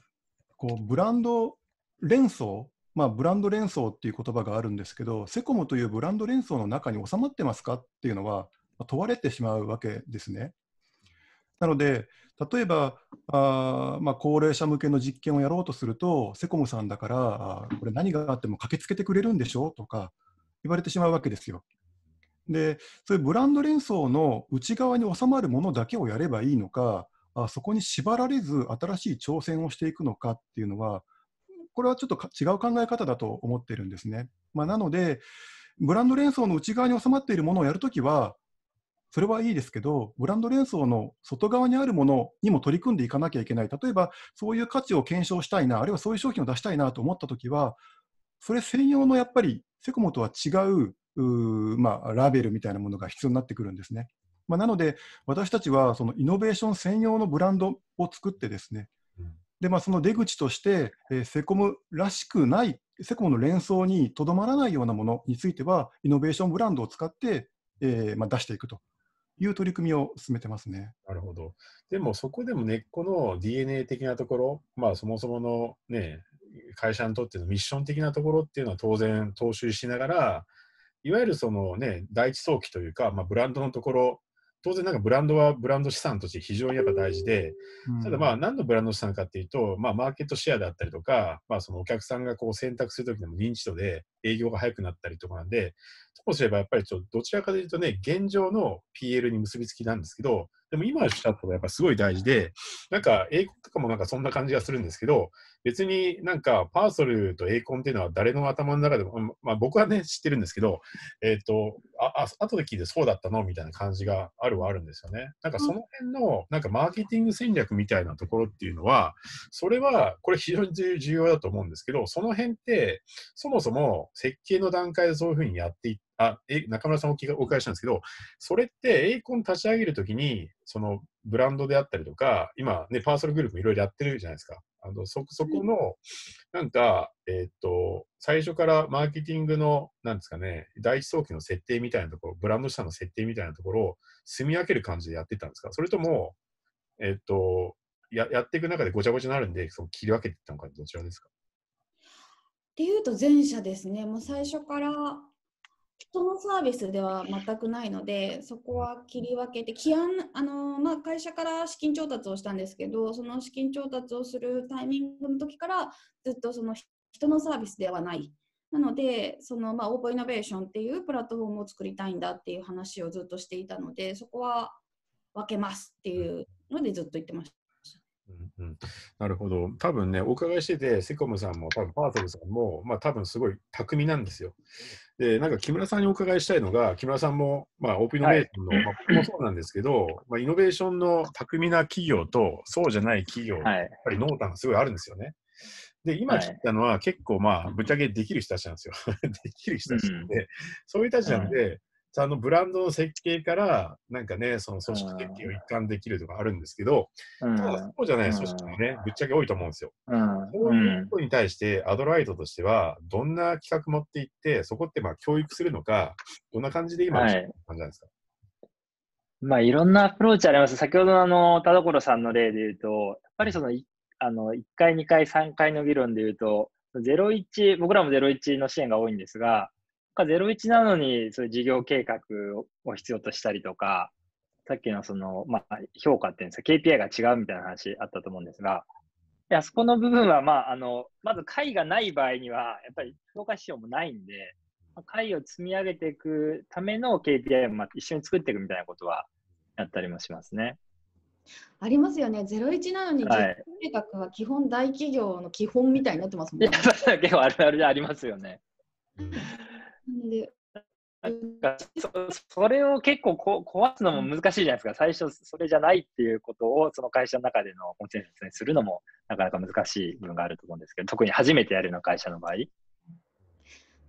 こう、ブランド連想まあ、ブランド連想っていう言葉があるんですけど、セコムというブランド連想の中に収まってますかっていうのは問われてしまうわけですね。なので、例えばあ、まあ、高齢者向けの実験をやろうとすると、セコムさんだから、これ何があっても駆けつけてくれるんでしょとか言われてしまうわけですよ。で、そういうブランド連想の内側に収まるものだけをやればいいのか、あそこに縛られず新しい挑戦をしていくのかっていうのは、これはちょっと違う考え方だと思っているんですね。まあ、なので、ブランド連想の内側に収まっているものをやるときは、それはいいですけど、ブランド連想の外側にあるものにも取り組んでいかなきゃいけない。例えば、そういう価値を検証したいな、あるいはそういう商品を出したいなと思ったときは、それ専用のやっぱりセコモとは違うまあ、ラベルみたいなものが必要になってくるんですね。まあ、なので、私たちはそのイノベーション専用のブランドを作ってですね、で、まあ、その出口として、えー、セコムらしくない、セコムの連想にとどまらないようなものについては、イノベーションブランドを使って、えーまあ、出していくという取り組みを進めてますね。なるほど。でもそこでも根っこの DNA 的なところ、まあそもそものね、会社にとってのミッション的なところっていうのは当然踏襲しながら、いわゆるそのね、第一早期というか、まあ、ブランドのところ当然なんかブランドはブランド資産として非常にやっぱ大事で、ただまあ何のブランド資産かっていうと、まあマーケットシェアだったりとか、まあそのお客さんがこう選択するときでも認知度で営業が早くなったりとかなんで、ともすればやっぱりちょっとどちらかというとね、現状の PL に結びつきなんですけど、でも今おっしゃったことやっぱすごい大事で、なんか英国とかもなんかそんな感じがするんですけど、別になんかパーソルと英コンっていうのは誰の頭の中でも、まあ僕はね、知ってるんですけど、えっ、ー、と、あ、あ、後で聞いてそうだったのみたいな感じがあるはあるんですよね。なんかその辺の、なんかマーケティング戦略みたいなところっていうのは、それは、これ非常に重要だと思うんですけど、その辺って、そもそも設計の段階でそういうふうにやっていって、あえ中村さんおお伺いしたんですけど、それって A コン立ち上げるときに、そのブランドであったりとか、今、ね、パーソルグループもいろいろやってるじゃないですか。あのそそこの、なんか、えー、っと、最初からマーケティングの、なんですかね、第一早期の設定みたいなところ、ブランド社の設定みたいなところを、住み分ける感じでやってたんですかそれとも、えー、っとや、やっていく中でごちゃごちゃになるんで、その切り分けていったのか、どちらですかっていうと前者ですね、もう最初から人のサービスでは全くないのでそこは切り分けて起案あの、まあ、会社から資金調達をしたんですけどその資金調達をするタイミングの時からずっとその人のサービスではないなのでその、まあ、オープンイノベーションっていうプラットフォームを作りたいんだっていう話をずっとしていたのでそこは分けますっていうのでずっと言ってましうんうん、なるほど。多分ね、お伺いしてて、セコムさんも、多分パーソルさんも、まあ多分すごい巧みなんですよ。で、なんか木村さんにお伺いしたいのが、木村さんも、まあ、オープンイノベーションの、はい、まあ、僕もそうなんですけど、まあ、イノベーションの巧みな企業と、そうじゃない企業、はい、やっぱり濃淡がすごいあるんですよね。で、今聞いたのは、結構、まあ、ぶっちゃけできる人たちなんですよ。できる人たちで、うん、そういう人たちなんで、あのブランドの設計から、なんかね、その組織設計を一貫できるとかあるんですけど、うん、ただそうじゃない組織もね、ぶっちゃけ多いと思うんですよ。うん、そういうことに対して、アドライトとしては、どんな企画持っていって、そこってまあ教育するのか、どんな感じで今、感じなんですか、はい、まあ、いろんなアプローチあります。先ほどのあの田所さんの例で言うと、やっぱりそのあの1回、2回、3回の議論で言うと、01、僕らも01の支援が多いんですが、か01なのに、そういう事業計画を必要としたりとか、さっきのその、まあ、評価っていうんですか、KPI が違うみたいな話あったと思うんですが、いやそこの部分は、まあ、あのまず会がない場合には、やっぱり評価指標もないんで、会を積み上げていくための KPI あ、一緒に作っていくみたいなことはやったりもしますね。ありますよね、ゼロ一なのに、計画は基本大企業の基本みたいになってますもんね。はい、結構あるあるでありますよね。なでそれを結構こ壊すのも難しいじゃないですか、最初それじゃないっていうことをその会社の中でのコンセンサスにするのもなかなか難しい部分があると思うんですけど特に初めてやるの会社の場合。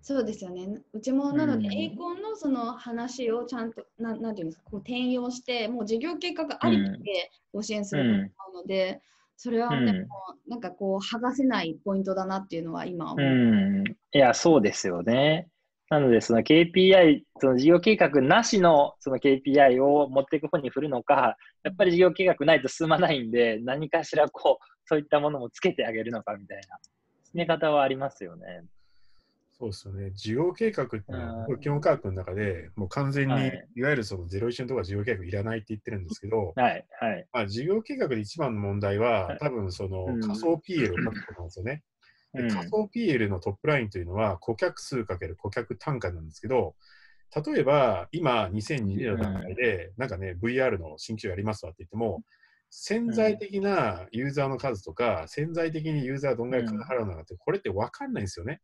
そうですよねうちもなので、うん、エイコンのその話をちゃんとななんていうんですかこう転用してもう事業計画ありきでご支援すると思うので。うんそれはでも、なんかこう、剥がせないポイントだなっていうのは今思う、うん、いや、そうですよね。なので、その KPI、その事業計画なしのその KPI を持っていく方に振るのか、やっぱり事業計画ないと進まないんで、何かしらこう、そういったものもつけてあげるのかみたいな、進め方はありますよね。そうですよね。事業計画って基本科学の中で、もう完全に、い、わゆるその01とは事業計画いらないって言ってるんですけど、はい、はい、まあ、事業計画で一番の問題は、多分その仮想 PL を書くことなんですよね。仮想 PL のトップラインというのは顧客数かける顧客単価なんですけど、例えば今2020年の段階で、なんかね、VR の新規をやりますわって言っても、潜在的なユーザーの数とか、潜在的にユーザーどんぐらい金払うのかって、これって分かんないんですよね。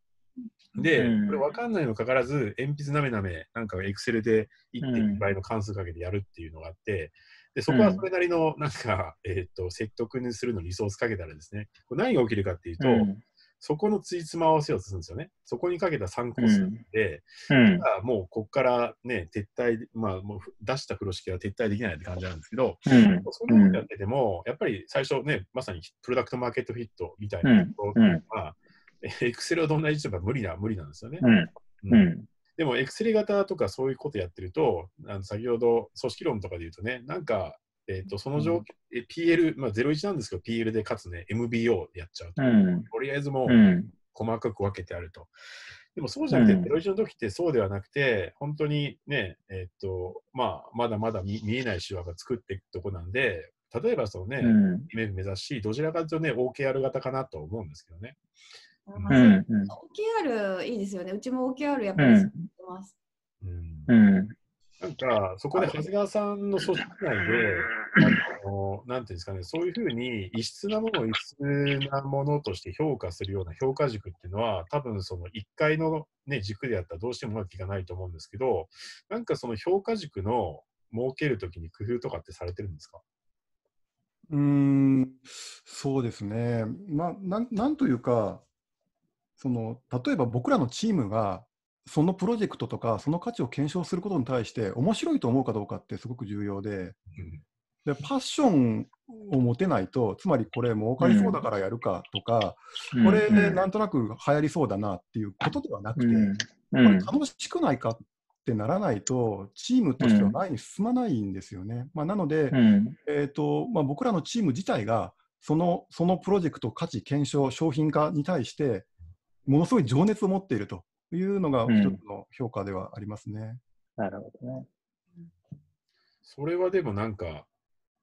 で、これ分かんないにかからず、鉛筆なめなめ、なんかエクセルで1.2倍の関数かけてやるっていうのがあって、でそこはそれなりの、なんか、えっと説得にするのリソースかけたらですね、これ何が起きるかっていうと、うんそこのついつま合わせようとするんですよね。そこにかけた3コースで、うん、もうここからね、撤退、まあ、もう出した風呂敷は撤退できないって感じなんですけど、うん、そのことやってても、やっぱり最初ね、まさにプロダクトマーケットフィットみたいなところは、エクセルはどんな位置とか無理な、無理なんですよね。うん、うんでも、エクセル型とかそういうことやってると、あの先ほど組織論とかで言うとね、なんかえー、とその状況、うん、PL、まあ、01なんですけど、PL でかつね、MBO やっちゃうと、うん、とりあえずもう細かく分けてあると。でもそうじゃなくて、01の時ってそうではなくて、本当にね、えっ、ー、と、まあ、まだまだ見えない手話が作っていくとこなんで、例えばそのね、うん、メ目指し、どちらかというとね、OKR 型かなと思うんですけどね。うんうん、OKR いいですよね。うちも OKR やっぱりってます。うん、うんなんか、そこで長谷川さんの組織内で、あのなんていうんですかね、そういうふうに異質なものを異質なものとして評価するような評価軸っていうのは、多分その1回の、ね、軸であったらどうしてもうまくいかないと思うんですけど、なんかその評価軸の設けるときに工夫とかってされてるんですかうーん、そうですね、まあ、なんなんというか、その例えば僕らのチームが、そのプロジェクトとかその価値を検証することに対して面白いと思うかどうかってすごく重要ででパッションを持てないとつまりこれ儲かりそうだからやるかとか、うん、これでなんとなく流行りそうだなっていうことではなくて、うんうん、これ楽しくないかってならないとチームとしては前に進まないんですよね。まあ、なので、えとまあ、僕らのチーム自体がそのそのプロジェクト価値検証商品化に対してものすごい情熱を持っているとというのが一つの評価ではありますね。うん、なるほどね。それはでもなんか、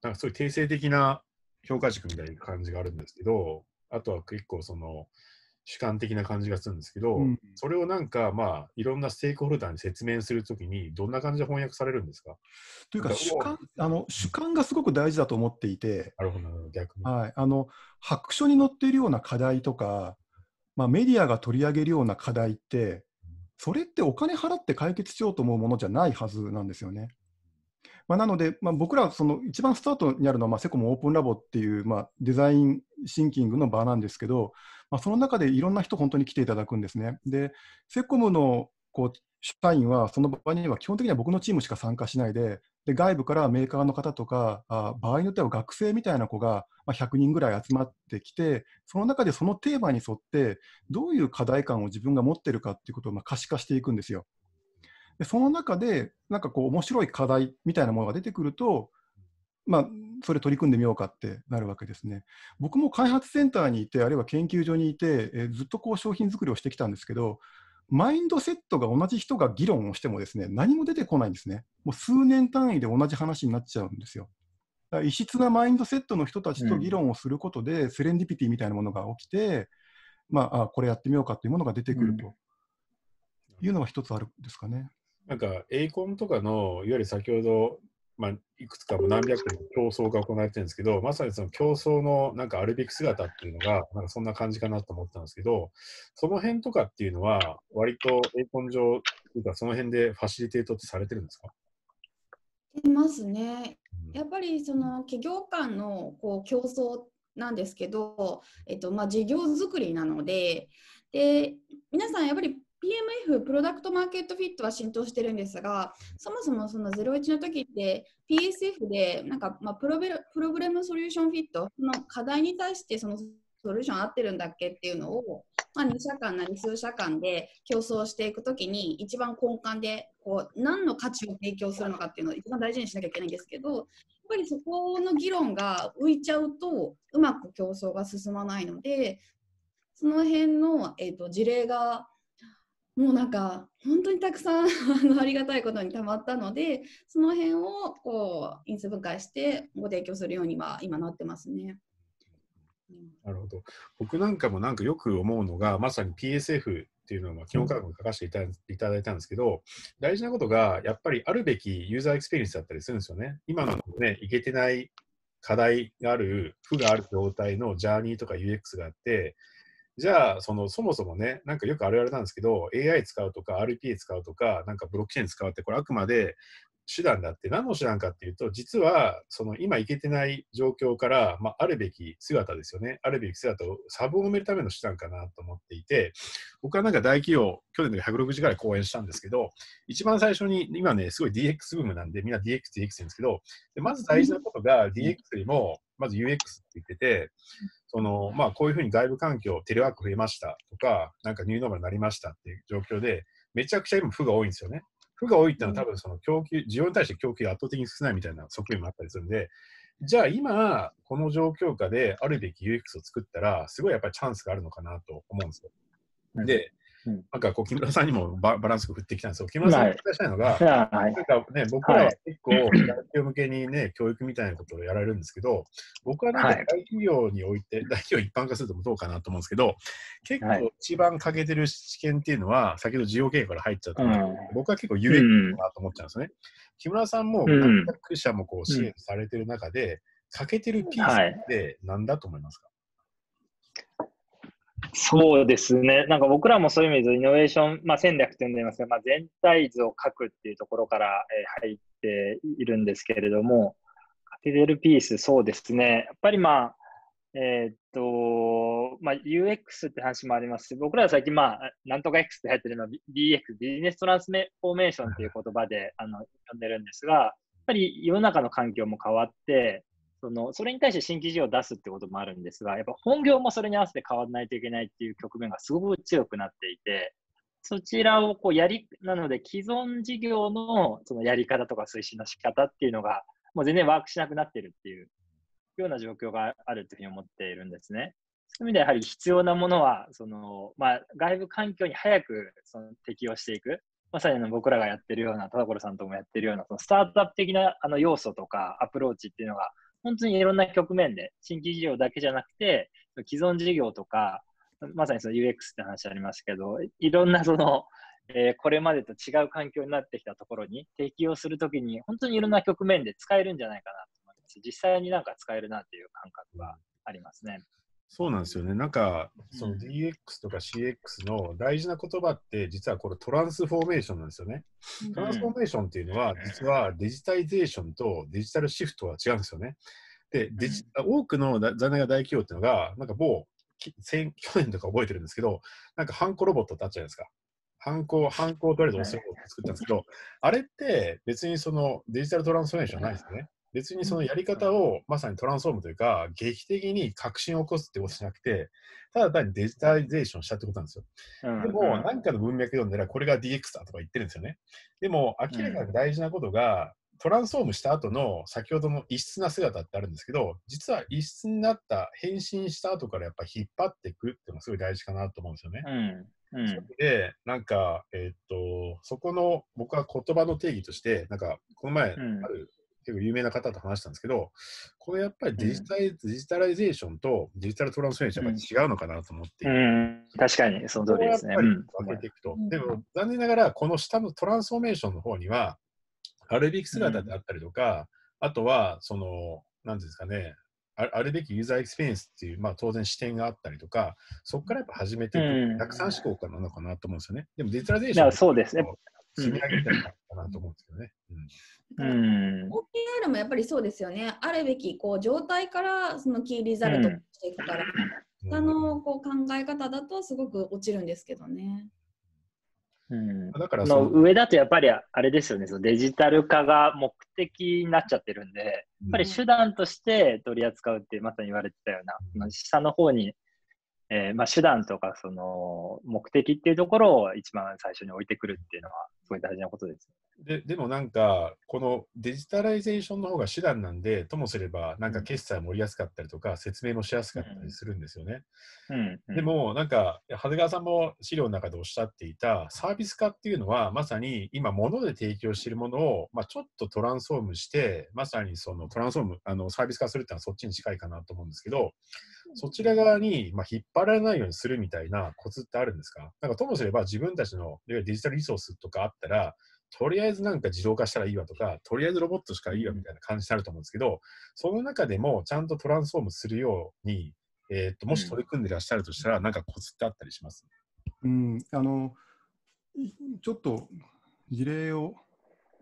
なんかそういう定性的な評価軸みたいな感じがあるんですけど、あとは結構その主観的な感じがするんですけど、うん、それをなんかまあいろんなステークホルダーに説明するときにどんな感じで翻訳されるんですかというか主観あの主観がすごく大事だと思っていて、なるほど逆に、はい、あの白書に載っているような課題とかまあ、メディアが取り上げるような課題って、それってお金払って解決しようと思うものじゃないはずなんですよね。まあ、なので、まあ、僕らその一番スタートにあるのは、まあ、セコムオープンラボっていう、まあ、デザインシンキングの場なんですけど、まあ、その中でいろんな人本当に来ていただくんですね。でセコムのこう社員はその場合には基本的には僕のチームしか参加しないで、で外部からメーカーの方とか、あ場合によっては学生みたいな子が、ま100人ぐらい集まってきて、その中でそのテーマに沿って、どういう課題感を自分が持ってるかっていうことをま可視化していくんですよ。でその中で、なんかこう、面白い課題みたいなものが出てくると、まあ、それ取り組んでみようかってなるわけですね。僕も開発センターにいて、あるいは研究所にいて、えずっとこう商品作りをしてきたんですけど、マインドセットが同じ人が議論をしてもですね何も出てこないんですね。もう数年単位で同じ話になっちゃうんですよ。だから異質なマインドセットの人たちと議論をすることで、うん、セレンディピティみたいなものが起きて、まあ、あこれやってみようかというものが出てくると、いうのが一つあるんですかね。なんか、エイコンとかの、いわゆる先ほどまあ、いくつかも何百個競争が行われてるんですけど、まさにその競争のなんかあるべき姿っていうのが、なんかそんな感じかなと思ったんですけど、その辺とかっていうのは、割と栄根上というか、その辺でファシリテートってされてるんですかいますね。やっぱりその企業間のこう競争なんですけど、えっとまあ、事業作りなのでで皆さんやっぱり PMF プロダクトマーケットフィットは浸透してるんですがそもそもその01の時って PSF でなんか、まあ、プロベプログラムソリューションフィットの課題に対してそのソリューション合ってるんだっけっていうのを、まあ、2社間なり数社間で競争していく時に一番根幹でこう何の価値を提供するのかっていうのを一番大事にしなきゃいけないんですけどやっぱりそこの議論が浮いちゃうとうまく競争が進まないのでその辺の、えーと、と事例がもうなんか本当にたくさん あのありがたいことにたまったのでその辺をこう因数分解してご提供するようには今なってますね。なるほど僕なんかもなんかよく思うのがまさに PSF っていうのは基本科学も書かせていただいたんですけど、大事なことがやっぱりあるべきユーザーエクスペリエンスだったりするんですよね。今のね、いけてない課題がある、負がある状態のジャーニーとか UX があって、じゃあ、その、そもそもね、なんかよくあるあるなんですけど、AI 使うとか RPA 使うとか、なんかブロックチェーン使うって、これあくまで手段だって、何の手段かっていうと、実は、その今いけてない状況から、まあ、あるべき姿ですよね。あるべき姿を、サブを埋めるための手段かなと思っていて、僕はなんか大企業、去年の160ぐら講演したんですけど、一番最初に、今ね、すごい DX ブームなんで、みんな DX、DX 言うんですけど、でまず大事なことが、DX よりも、まず UX って言ってて、その、まあ、こういうふうに外部環境、テレワーク増えましたとか、なんかニューノーマルになりましたっていう状況で、めちゃくちゃ今、負が多いんですよね。負が多いっていうのは多分その供給、需要に対して供給が圧倒的に少ないみたいな側面もあったりするんで、じゃあ今、この状況下であるべき UX を作ったら、すごいやっぱりチャンスがあるのかなと思うんですよ。で、なんかこう木村さんにもバランスが振ってきたんですよ。木村さんにおしたいのが、はい、なんかね、僕らは結構、大企業向けにね、教育みたいなことをやられるんですけど、僕はなんか大企業において、大企業一般化するともどうかなと思うんですけど、結構一番欠けてる知見っていうのは、先ほど事業経営から入っちゃったので、僕は結構有益だなと思っちゃうんですよね。うん、木村さんも、各社もこう支援されてる中で、欠けてるピースって何だと思いますか、そうですね。なんか僕らもそういう意味でイノベーション、まあ、戦略って呼んでいますが、まあ、全体図を書くっていうところから、え入っているんですけれども、カテデルピース、そうですね。やっぱりまあ、えー、っと、まあ、UX って話もありますし、僕らは最近、まあ、なんとか X って入ってるのは b x ビジネストランスフォーメーションっていう言葉であの呼んでるんですが、やっぱり世の中の環境も変わって、そのそれに対して新規事業を出すってこともあるんですが、やっぱ本業もそれに合わせて変わらないといけないっていう局面がすごく強くなっていて、そちらをこうやり、なので既存事業のそのやり方とか推進の仕方っていうのが、もう全然ワークしなくなってるっていうような状況があるというふうに思っているんですね。そういう意味ではやはり必要なものは、そのまあ、外部環境に早くその適応していく、まさにの僕らがやってるような、田所さんともやってるような、そのスタートアップ的なあの要素とかアプローチっていうのが、本当にいろんな局面で、新規事業だけじゃなくて、既存事業とか、まさにその UX って話ありますけど、いろんなその、えー、これまでと違う環境になってきたところに適用するときに、本当にいろんな局面で使えるんじゃないかなと思います。実際になんか使えるなっていう感覚はありますね。そうなんですよね。なんか、その DX とか CX の大事な言葉って、実はこれトランスフォーメーションなんですよね。トランスフォーメーションっていうのは、実はデジタイゼーションとデジタルシフトは違うんですよね。で、デジ多くの残念な大企業っていうのが、なんか某、去年とか覚えてるんですけど、なんかハンコロボットってあったじゃないですか。ハンコ、ハンコをとりあえず押すロボット作ったんですけど、あれって別にそのデジタルトランスフォーメーションないんですよね。別にそのやり方をまさにトランスフォームというか、劇的に革新を起こすってことじゃなくて、ただ単にデジタリゼーションしたってことなんですよ。でも、何かの文脈読んだら、これが DX だとか言ってるんですよね。でも、明らかに大事なことが、トランスフォームした後の先ほどの異質な姿ってあるんですけど、実は異質になった変身した後からやっぱ引っ張っていくっていうのがすごい大事かなと思うんですよね。うん、うん、そで、なんか、えー、っと、そこの僕は言葉の定義として、なんかこの前、ある結構有名な方と話したんですけど、これやっぱりデジタ,、うん、デジタライゼーションとデジタルトランスフォーメーションが違うのかなと思って、うん、確かに、その通りですね。分けていくと、うん、でも残念ながら、この下のトランスフォーメーションの方には、あるべき姿であったりとか、あとは、その、なんですかね、あるべきユーザーエクスペリエンスっていう、まあ、当然視点があったりとか、そこからやっぱ始めていく、たくさん思考なのかなと思うんですよね。でもデジタルイゼーションそうですね。積み上げてるかなと思うんですけどね。うん、うん、OKR もやっぱりそうですよね、あるべきこう状態からそのキーリザルトしていくから、うん、のこう考え方だとすごく落ちるんですけどね。うん、だからその上だとやっぱりあれですよね、そのデジタル化が目的になっちゃってるんで、やっぱり手段として取り扱うってまさに言われてたような、うん、下の方にえー、まあ、手段とかその目的っていうところを一番最初に置いてくるっていうのはすごい大事なことですででもなんか、このデジタライゼーションの方が手段なんで、ともすれば、なんか決済盛りやすかったりとか、説明もしやすかったりするんですよね。うんでも、なんか、長谷川さんも資料の中でおっしゃっていた、サービス化っていうのは、まさに今、ので提供しているものを、まあ、ちょっとトランスフォームして、まさにそのトランスフォーム、あのサービス化するっていうのはそっちに近いかなと思うんですけど、そちら側に、まあ、引っ張られないようにするみたいなコツってあるんですかなんか、ともすれば自分たちのデジタルリソースとかあったら、とりあえずなんか自動化したらいいわとか、とりあえずロボットしかいいわみたいな感じになると思うんですけど、その中でもちゃんとトランスフォームするように、えー、っともし取り組んでらっしゃるとしたら、なんかコツってあったりします、うん、あのちょっと事例を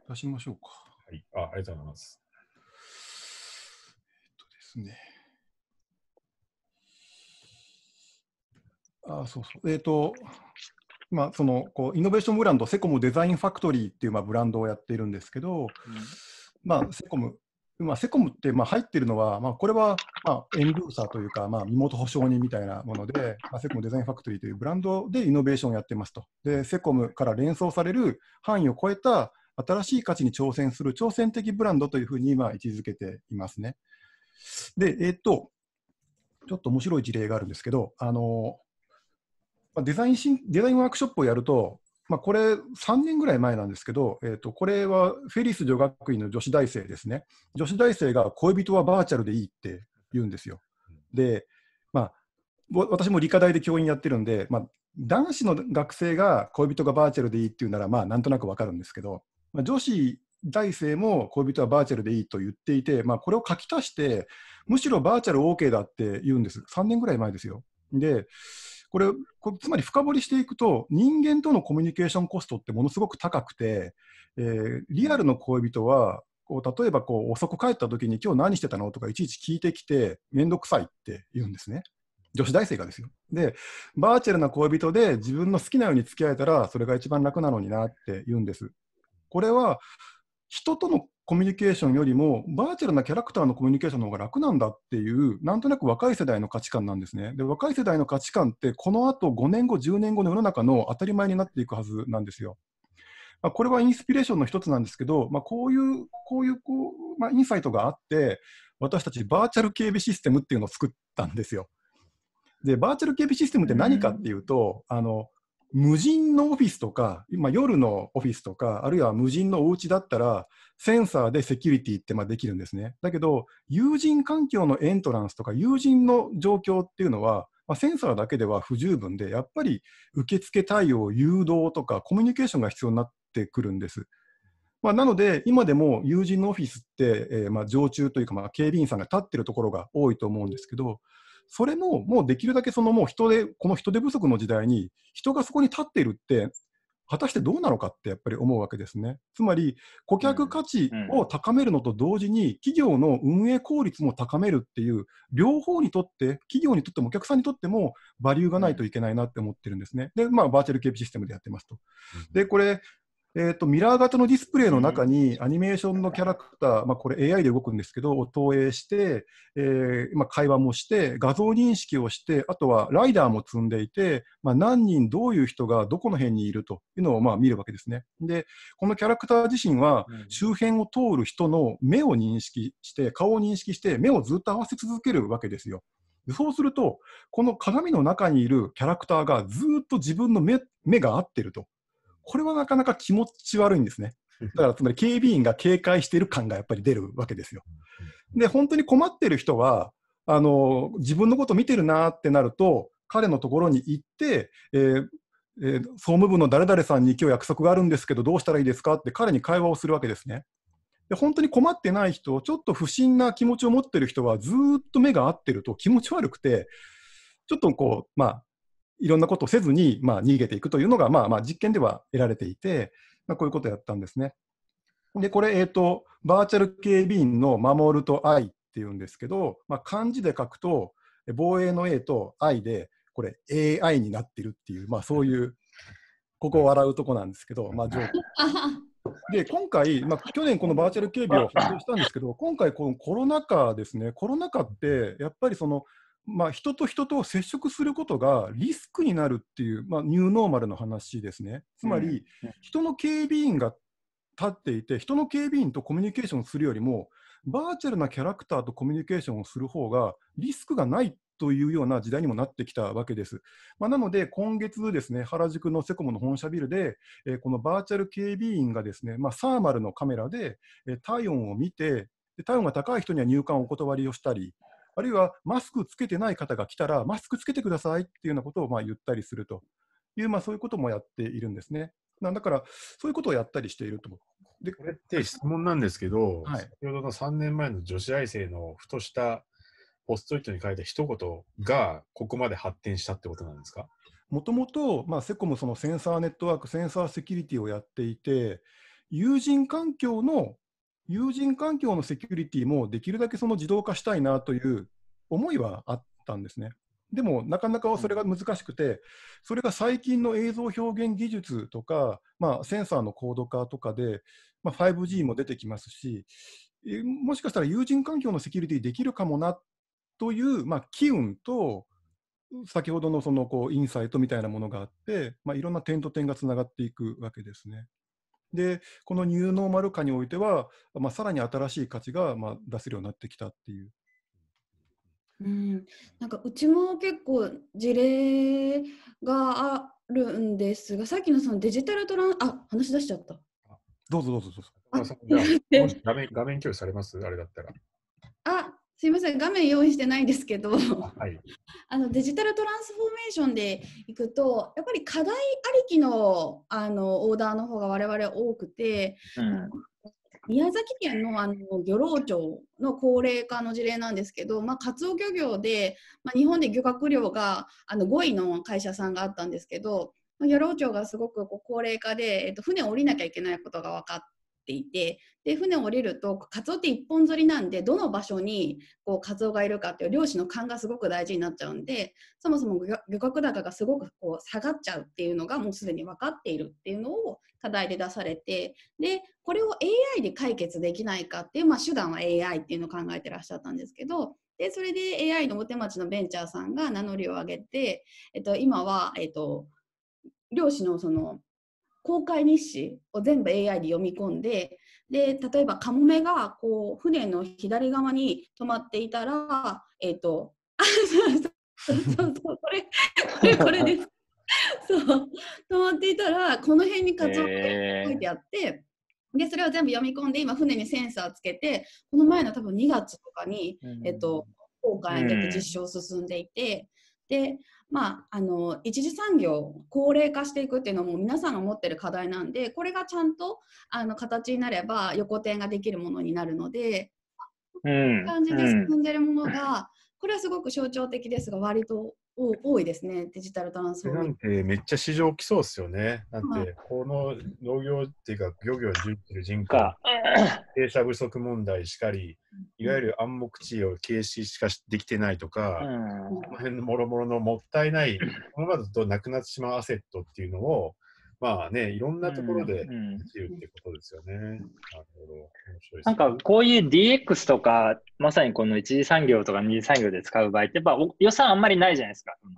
出しましょうか。はい、あありがとうございます。えっとですね。あそうそう。えっ、と、まあ、そのこうイノベーションブランドセコムデザインファクトリーっていうまあブランドをやっているんですけど、うん、まあ、セコム、まあ、セコムってまあ入ってるのは、まあ、これはまあエンドーサーというか、ま身元保証人みたいなもので、まあ、セコムデザインファクトリーというブランドでイノベーションをやってますとでセコムから連想される範囲を超えた新しい価値に挑戦する挑戦的ブランドというふうに今位置づけていますね。で、えー、っと、ちょっと面白い事例があるんですけど、あのまあ、デザインしデザインワークショップをやると、まあ、これ3年ぐらい前なんですけど、えー、とこれはフェリス女学院の女子大生ですね女子大生が恋人はバーチャルでいいって言うんですよで、まあ、私も理科大で教員やってるんで、まあ、男子の学生が恋人がバーチャルでいいっていうならまあなんとなくわかるんですけど、まあ、女子大生も恋人はバーチャルでいいと言っていて、まあ、これを書き足してむしろバーチャル OK だって言うんです3年ぐらい前ですよでこれこれつまり深掘りしていくと人間とのコミュニケーションコストってものすごく高くて、えー、リアルの恋人はこう例えばこう遅く帰った時に今日何してたのとかいちいち聞いてきて面倒くさいって言うんですね。女子大生がですよ。で、バーチャルな恋人で自分の好きなように付き合えたら、それが一番楽なのになって言うんです。これは、人とのコミュニケーションよりも、バーチャルなキャラクターのコミュニケーションの方が楽なんだっていう、なんとなく若い世代の価値観なんですね。で、若い世代の価値観って、この後5年後、10年後の世の中の当たり前になっていくはずなんですよ。まあ、これはインスピレーションの一つなんですけど、まあ、こういう、こういうこう、まあ、インサイトがあって、私たちバーチャル警備システムっていうのを作ったんですよ。で、バーチャル警備システムって何かっていうと、うん、あの、無人のオフィスとか、今夜のオフィスとか、あるいは無人のお家だったら、センサーでセキュリティってまあできるんですね。だけど、友人環境のエントランスとか、友人の状況っていうのは、まあ、センサーだけでは不十分で、やっぱり受付対応、誘導とか、コミュニケーションが必要になってくるんです。まあ、なので、今でも友人のオフィスって、えー、まあ常駐というか、まあ、警備員さんが立ってるところが多いと思うんですけど、それももうできるだけそのもう人で、この人手不足の時代に、人がそこに立っているって、果たしてどうなのかってやっぱり思うわけですね。つまり、顧客価値を高めるのと同時に、企業の運営効率も高めるっていう、両方にとって、企業にとってもお客さんにとっても、バリューがないといけないなって思ってるんですね。で、まあ、バーチャル KP システムでやってますと。で、これ、えーと、ミラー型のディスプレイの中にアニメーションのキャラクター、まあ、これ AI で動くんですけど、を投影して、えーまあ、会話もして、画像認識をして、あとはライダーも積んでいて、まあ、何人、どういう人がどこの辺にいるというのをまあ見るわけですね。で、このキャラクター自身は、周辺を通る人の目を認識して、顔を認識して、目をずっと合わせ続けるわけですよ。そうすると、この鏡の中にいるキャラクターがずっと自分の目目が合ってると。これはなかなか気持ち悪いんですね。だからつまり警備員が警戒している感がやっぱり出るわけですよ。で、本当に困ってる人は、あの自分のこと見てるなってなると、彼のところに行って、えーえー、総務部の誰々さんに今日約束があるんですけど、どうしたらいいですかって彼に会話をするわけですね。で本当に困ってない人、ちょっと不審な気持ちを持ってる人は、ずっと目が合ってると気持ち悪くて、ちょっとこう、まあ、いろんなことをせずに、まあ、逃げていくというのが、まあ、まあ実験では得られていて、まあ、こういうことをやったんですね。で、これ、えっ、ー、と、バーチャル警備員の守ると愛っていうんですけど、まあ、漢字で書くと、防衛の A と愛で、これ AI になってるっていう、まあ、そういう、ここを笑うとこなんですけど、まあ、ジョーク。で今回、まあ、去年、このバーチャル警備を発表したんですけど、今回、このコロナ禍ですね、コロナ禍って、やっぱりそのまあ、人と人と接触することがリスクになるっていう、まあ、ニューノーマルの話ですね。つまり、人の警備員が立っていて、人の警備員とコミュニケーションするよりも、バーチャルなキャラクターとコミュニケーションをする方がリスクがないというような時代にもなってきたわけです。まあ、なので、今月ですね、原宿のセコムの本社ビルで、えー、このバーチャル警備員がですね、まあ、サーマルのカメラで、えー、体温を見て体温が高い人には入管をお断りをしたり、あるいはマスクつけてない方が来たら、マスクつけてくださいっていうようなことをま言ったりするという、まあ、そういうこともやっているんですね。なんだから、そういうことをやったりしていると。でこれって質問なんですけど、はい、先ほどの3年前の女子大生のふとしたポストイットに書いた一言が、ここまで発展したってことなんですかもともと、まあ、セコムそのセンサーネットワーク、センサーセキュリティをやっていて、友人環境の友人環境のセキュリティもできるだけその自動化したいなという思いはあったんですね。でも、なかなかそれが難しくて、それが最近の映像表現技術とか、まあ、センサーの高度化とかで、まあ、5G も出てきますし、もしかしたら友人環境のセキュリティできるかもなという、まあ、機運と、先ほどのそのこうインサイトみたいなものがあって、まあ、いろんな点と点がつながっていくわけですね。で、このニューノーマル化においては、まあ、さらに新しい価値が、まあ、出せるようになってきたっていう。うん、なんかうちも結構事例があるんですが、さっきのそのデジタルトラン、あ、話し出しちゃった。どうぞどうぞどうぞ。画面、画面共有されますあれだったら。あ、すいません画面用意してないんですけど、はい、あのデジタルトランスフォーメーションでいくとやっぱり課題ありきのあのオーダーの方が我々多くて、うん、宮崎県のあの漁労町の高齢化の事例なんですけど、まあ、カツオ漁業で、まあ、日本で漁獲量があの5位の会社さんがあったんですけど漁労町がすごくこう高齢化で、えっと、船を降りなきゃいけないことが分かっていてで船を降りるとカツオって一本釣りなんでどの場所にこうカツオがいるかっていう漁師の勘がすごく大事になっちゃうんでそもそも漁獲高がすごくこう下がっちゃうっていうのがもうすでに分かっているっていうのを課題で出されてでこれを AI で解決できないかっていう、まあ、手段は AI っていうのを考えてらっしゃったんですけどでそれで AI の大手町のベンチャーさんが名乗りを上げて、えっと、今は、えっと、漁師のその公開日誌を全部 AI で読み込んでで例えばカモメがこう船の左側に止まっていたらえっ、ー、とそうそうこれこれこれですそう止まっていたらこの辺にカツオて書いてあって。でそれを全部読み込んで今船にセンサーつけてこの前の多分2月とかに、うん、えっと、航海に実証進んでいて、でまあ、あの一次産業を高齢化していくっていうのも皆さんが持ってる課題なんでこれがちゃんとあの形になれば横転ができるものになるので、うん、感じで進んでるものが、これはすごく象徴的ですが割と多いですね、デジタルトランスフォーメーション。なんてめっちゃ市場来そうですよね。なんて、この農業っていうか、漁業を重視する人口、経営者不足問題しかり、いわゆる暗黙地を軽視しかできてないとか、うん、この辺のもろもろのもったいない、このままだとなくなってしまうアセットっていうのを、まあね、いろんなところで自由ってことですよね。なるほど。なんかこういう DX とか、まさにこの一次産業とか二次産業で使う場合って、やっぱ予算あんまりないじゃないですか。その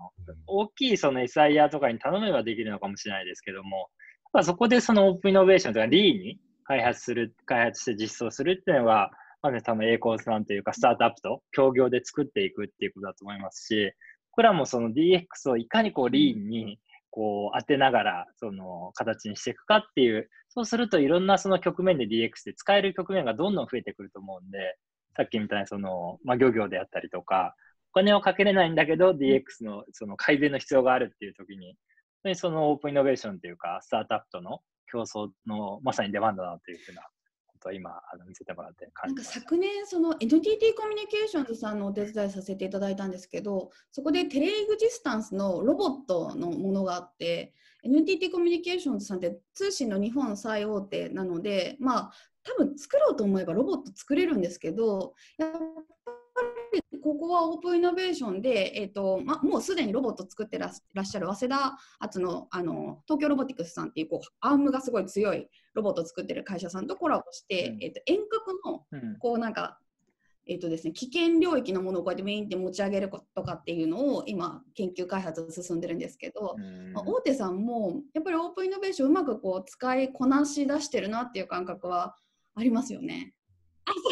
大きいその SIR とかに頼めばできるのかもしれないですけども、やっぱそこでそのオープンイノベーションとかリーに開発する、開発して実装するっていうのは、まず多分栄光さんというかスタートアップと協業で作っていくっていうことだと思いますし、僕らもその DX をいかにこうリーにこう当てながらその形にしていくかっていうそうするといろんなその局面で DX で使える局面がどんどん増えてくると思うんでさっきみたいにその、まあ、漁業であったりとかお金をかけれないんだけど DX のその改善の必要があるっていう時にそのオープンイノベーションというかスタートアップとの競争のまさに出番だなというふうなは今あの見せてもらって感じなんか昨年その NTT コミュニケーションズさんのお手伝いさせていただいたんですけどそこでテレイグジスタンスのロボットのものがあって NTT コミュニケーションズさんって通信の日本最大手なのでまあ多分作ろうと思えばロボット作れるんですけどやっここはオープンイノベーションで、えーとま、もうすでにロボット作ってらっしゃる早稲田発のあの東京ロボティクスさんっていうこうアームがすごい強いロボットを作ってる会社さんとコラボして、うん、えーと、遠隔のこうなんか、えとですね、危険領域のものをこうやってメインって持ち上げるとかっていうのを今研究開発進んでるんですけど、ま大手さんもやっぱりオープンイノベーションうまくこう使いこなし出してるなっていう感覚はありますよね。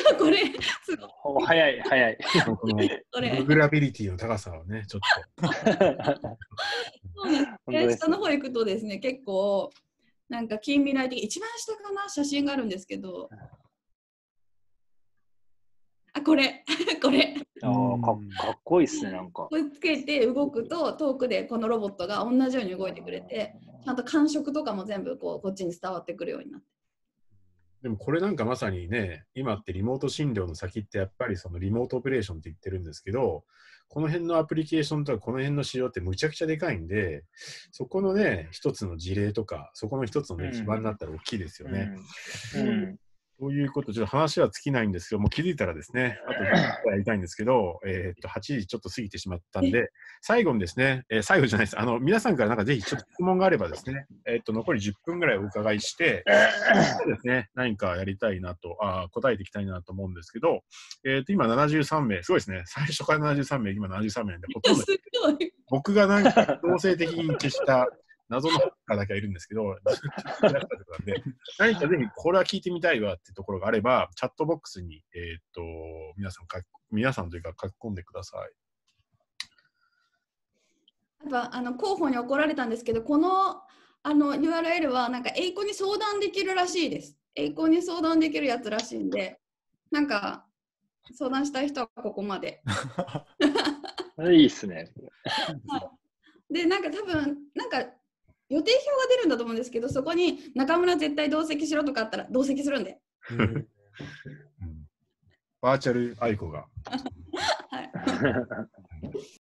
これ、すごい。早い、早い。この、グラビリティの高さをね、ちょっと。そうですね。下 の方行くとですね、結構、なんか近未来的、一番下かな、写真があるんですけど、あ、これ、これ。ああ、かっこいいっすね、なんか。これつけて動くと、遠くでこのロボットが同じように動いてくれて、ちゃんと感触とかも全部こうこっちに伝わってくるようになって。でもこれなんかまさにね、今ってリモート診療の先ってやっぱりそのリモートオペレーションって言ってるんですけど、この辺のアプリケーションとかこの辺の仕様ってむちゃくちゃでかいんで、そこのね、一つの事例とか、そこの一つのね、基盤になったら大きいですよね。うんうんういうことちょっと話は尽きないんですけど、もう気づいたらですね、あと10分やりたいんですけど、えー、っと、8時ちょっと過ぎてしまったんで、最後にですね、えー、最後じゃないです。あの、皆さんからなんかぜひちょっと質問があればですね、えー、っと、残り10分ぐらいお伺いして、ですね、何かやりたいなと、あ答えていきたいなと思うんですけど、えっと、今73名、すごいですね。最初から73名、今73名で、ほとんど、僕がなんか強制的に消した謎のハッカーだけはいるんですけど、何かぜひこれは聞いてみたいわってところがあれば、チャットボックスに、えー、っと、皆さんか、皆さんというか書き込んでください。やっぱあの候補に怒られたんですけど、このあの URL はなんか英語に相談できるらしいです。英語に相談できるやつらしいんで、なんか相談したい人はここまで。いいっすね。で、なんか多分、なんか予定表が出るんだと思うんですけどそこに中村絶対同席しろとかあったら同席するんで。バーチャル愛子が。はい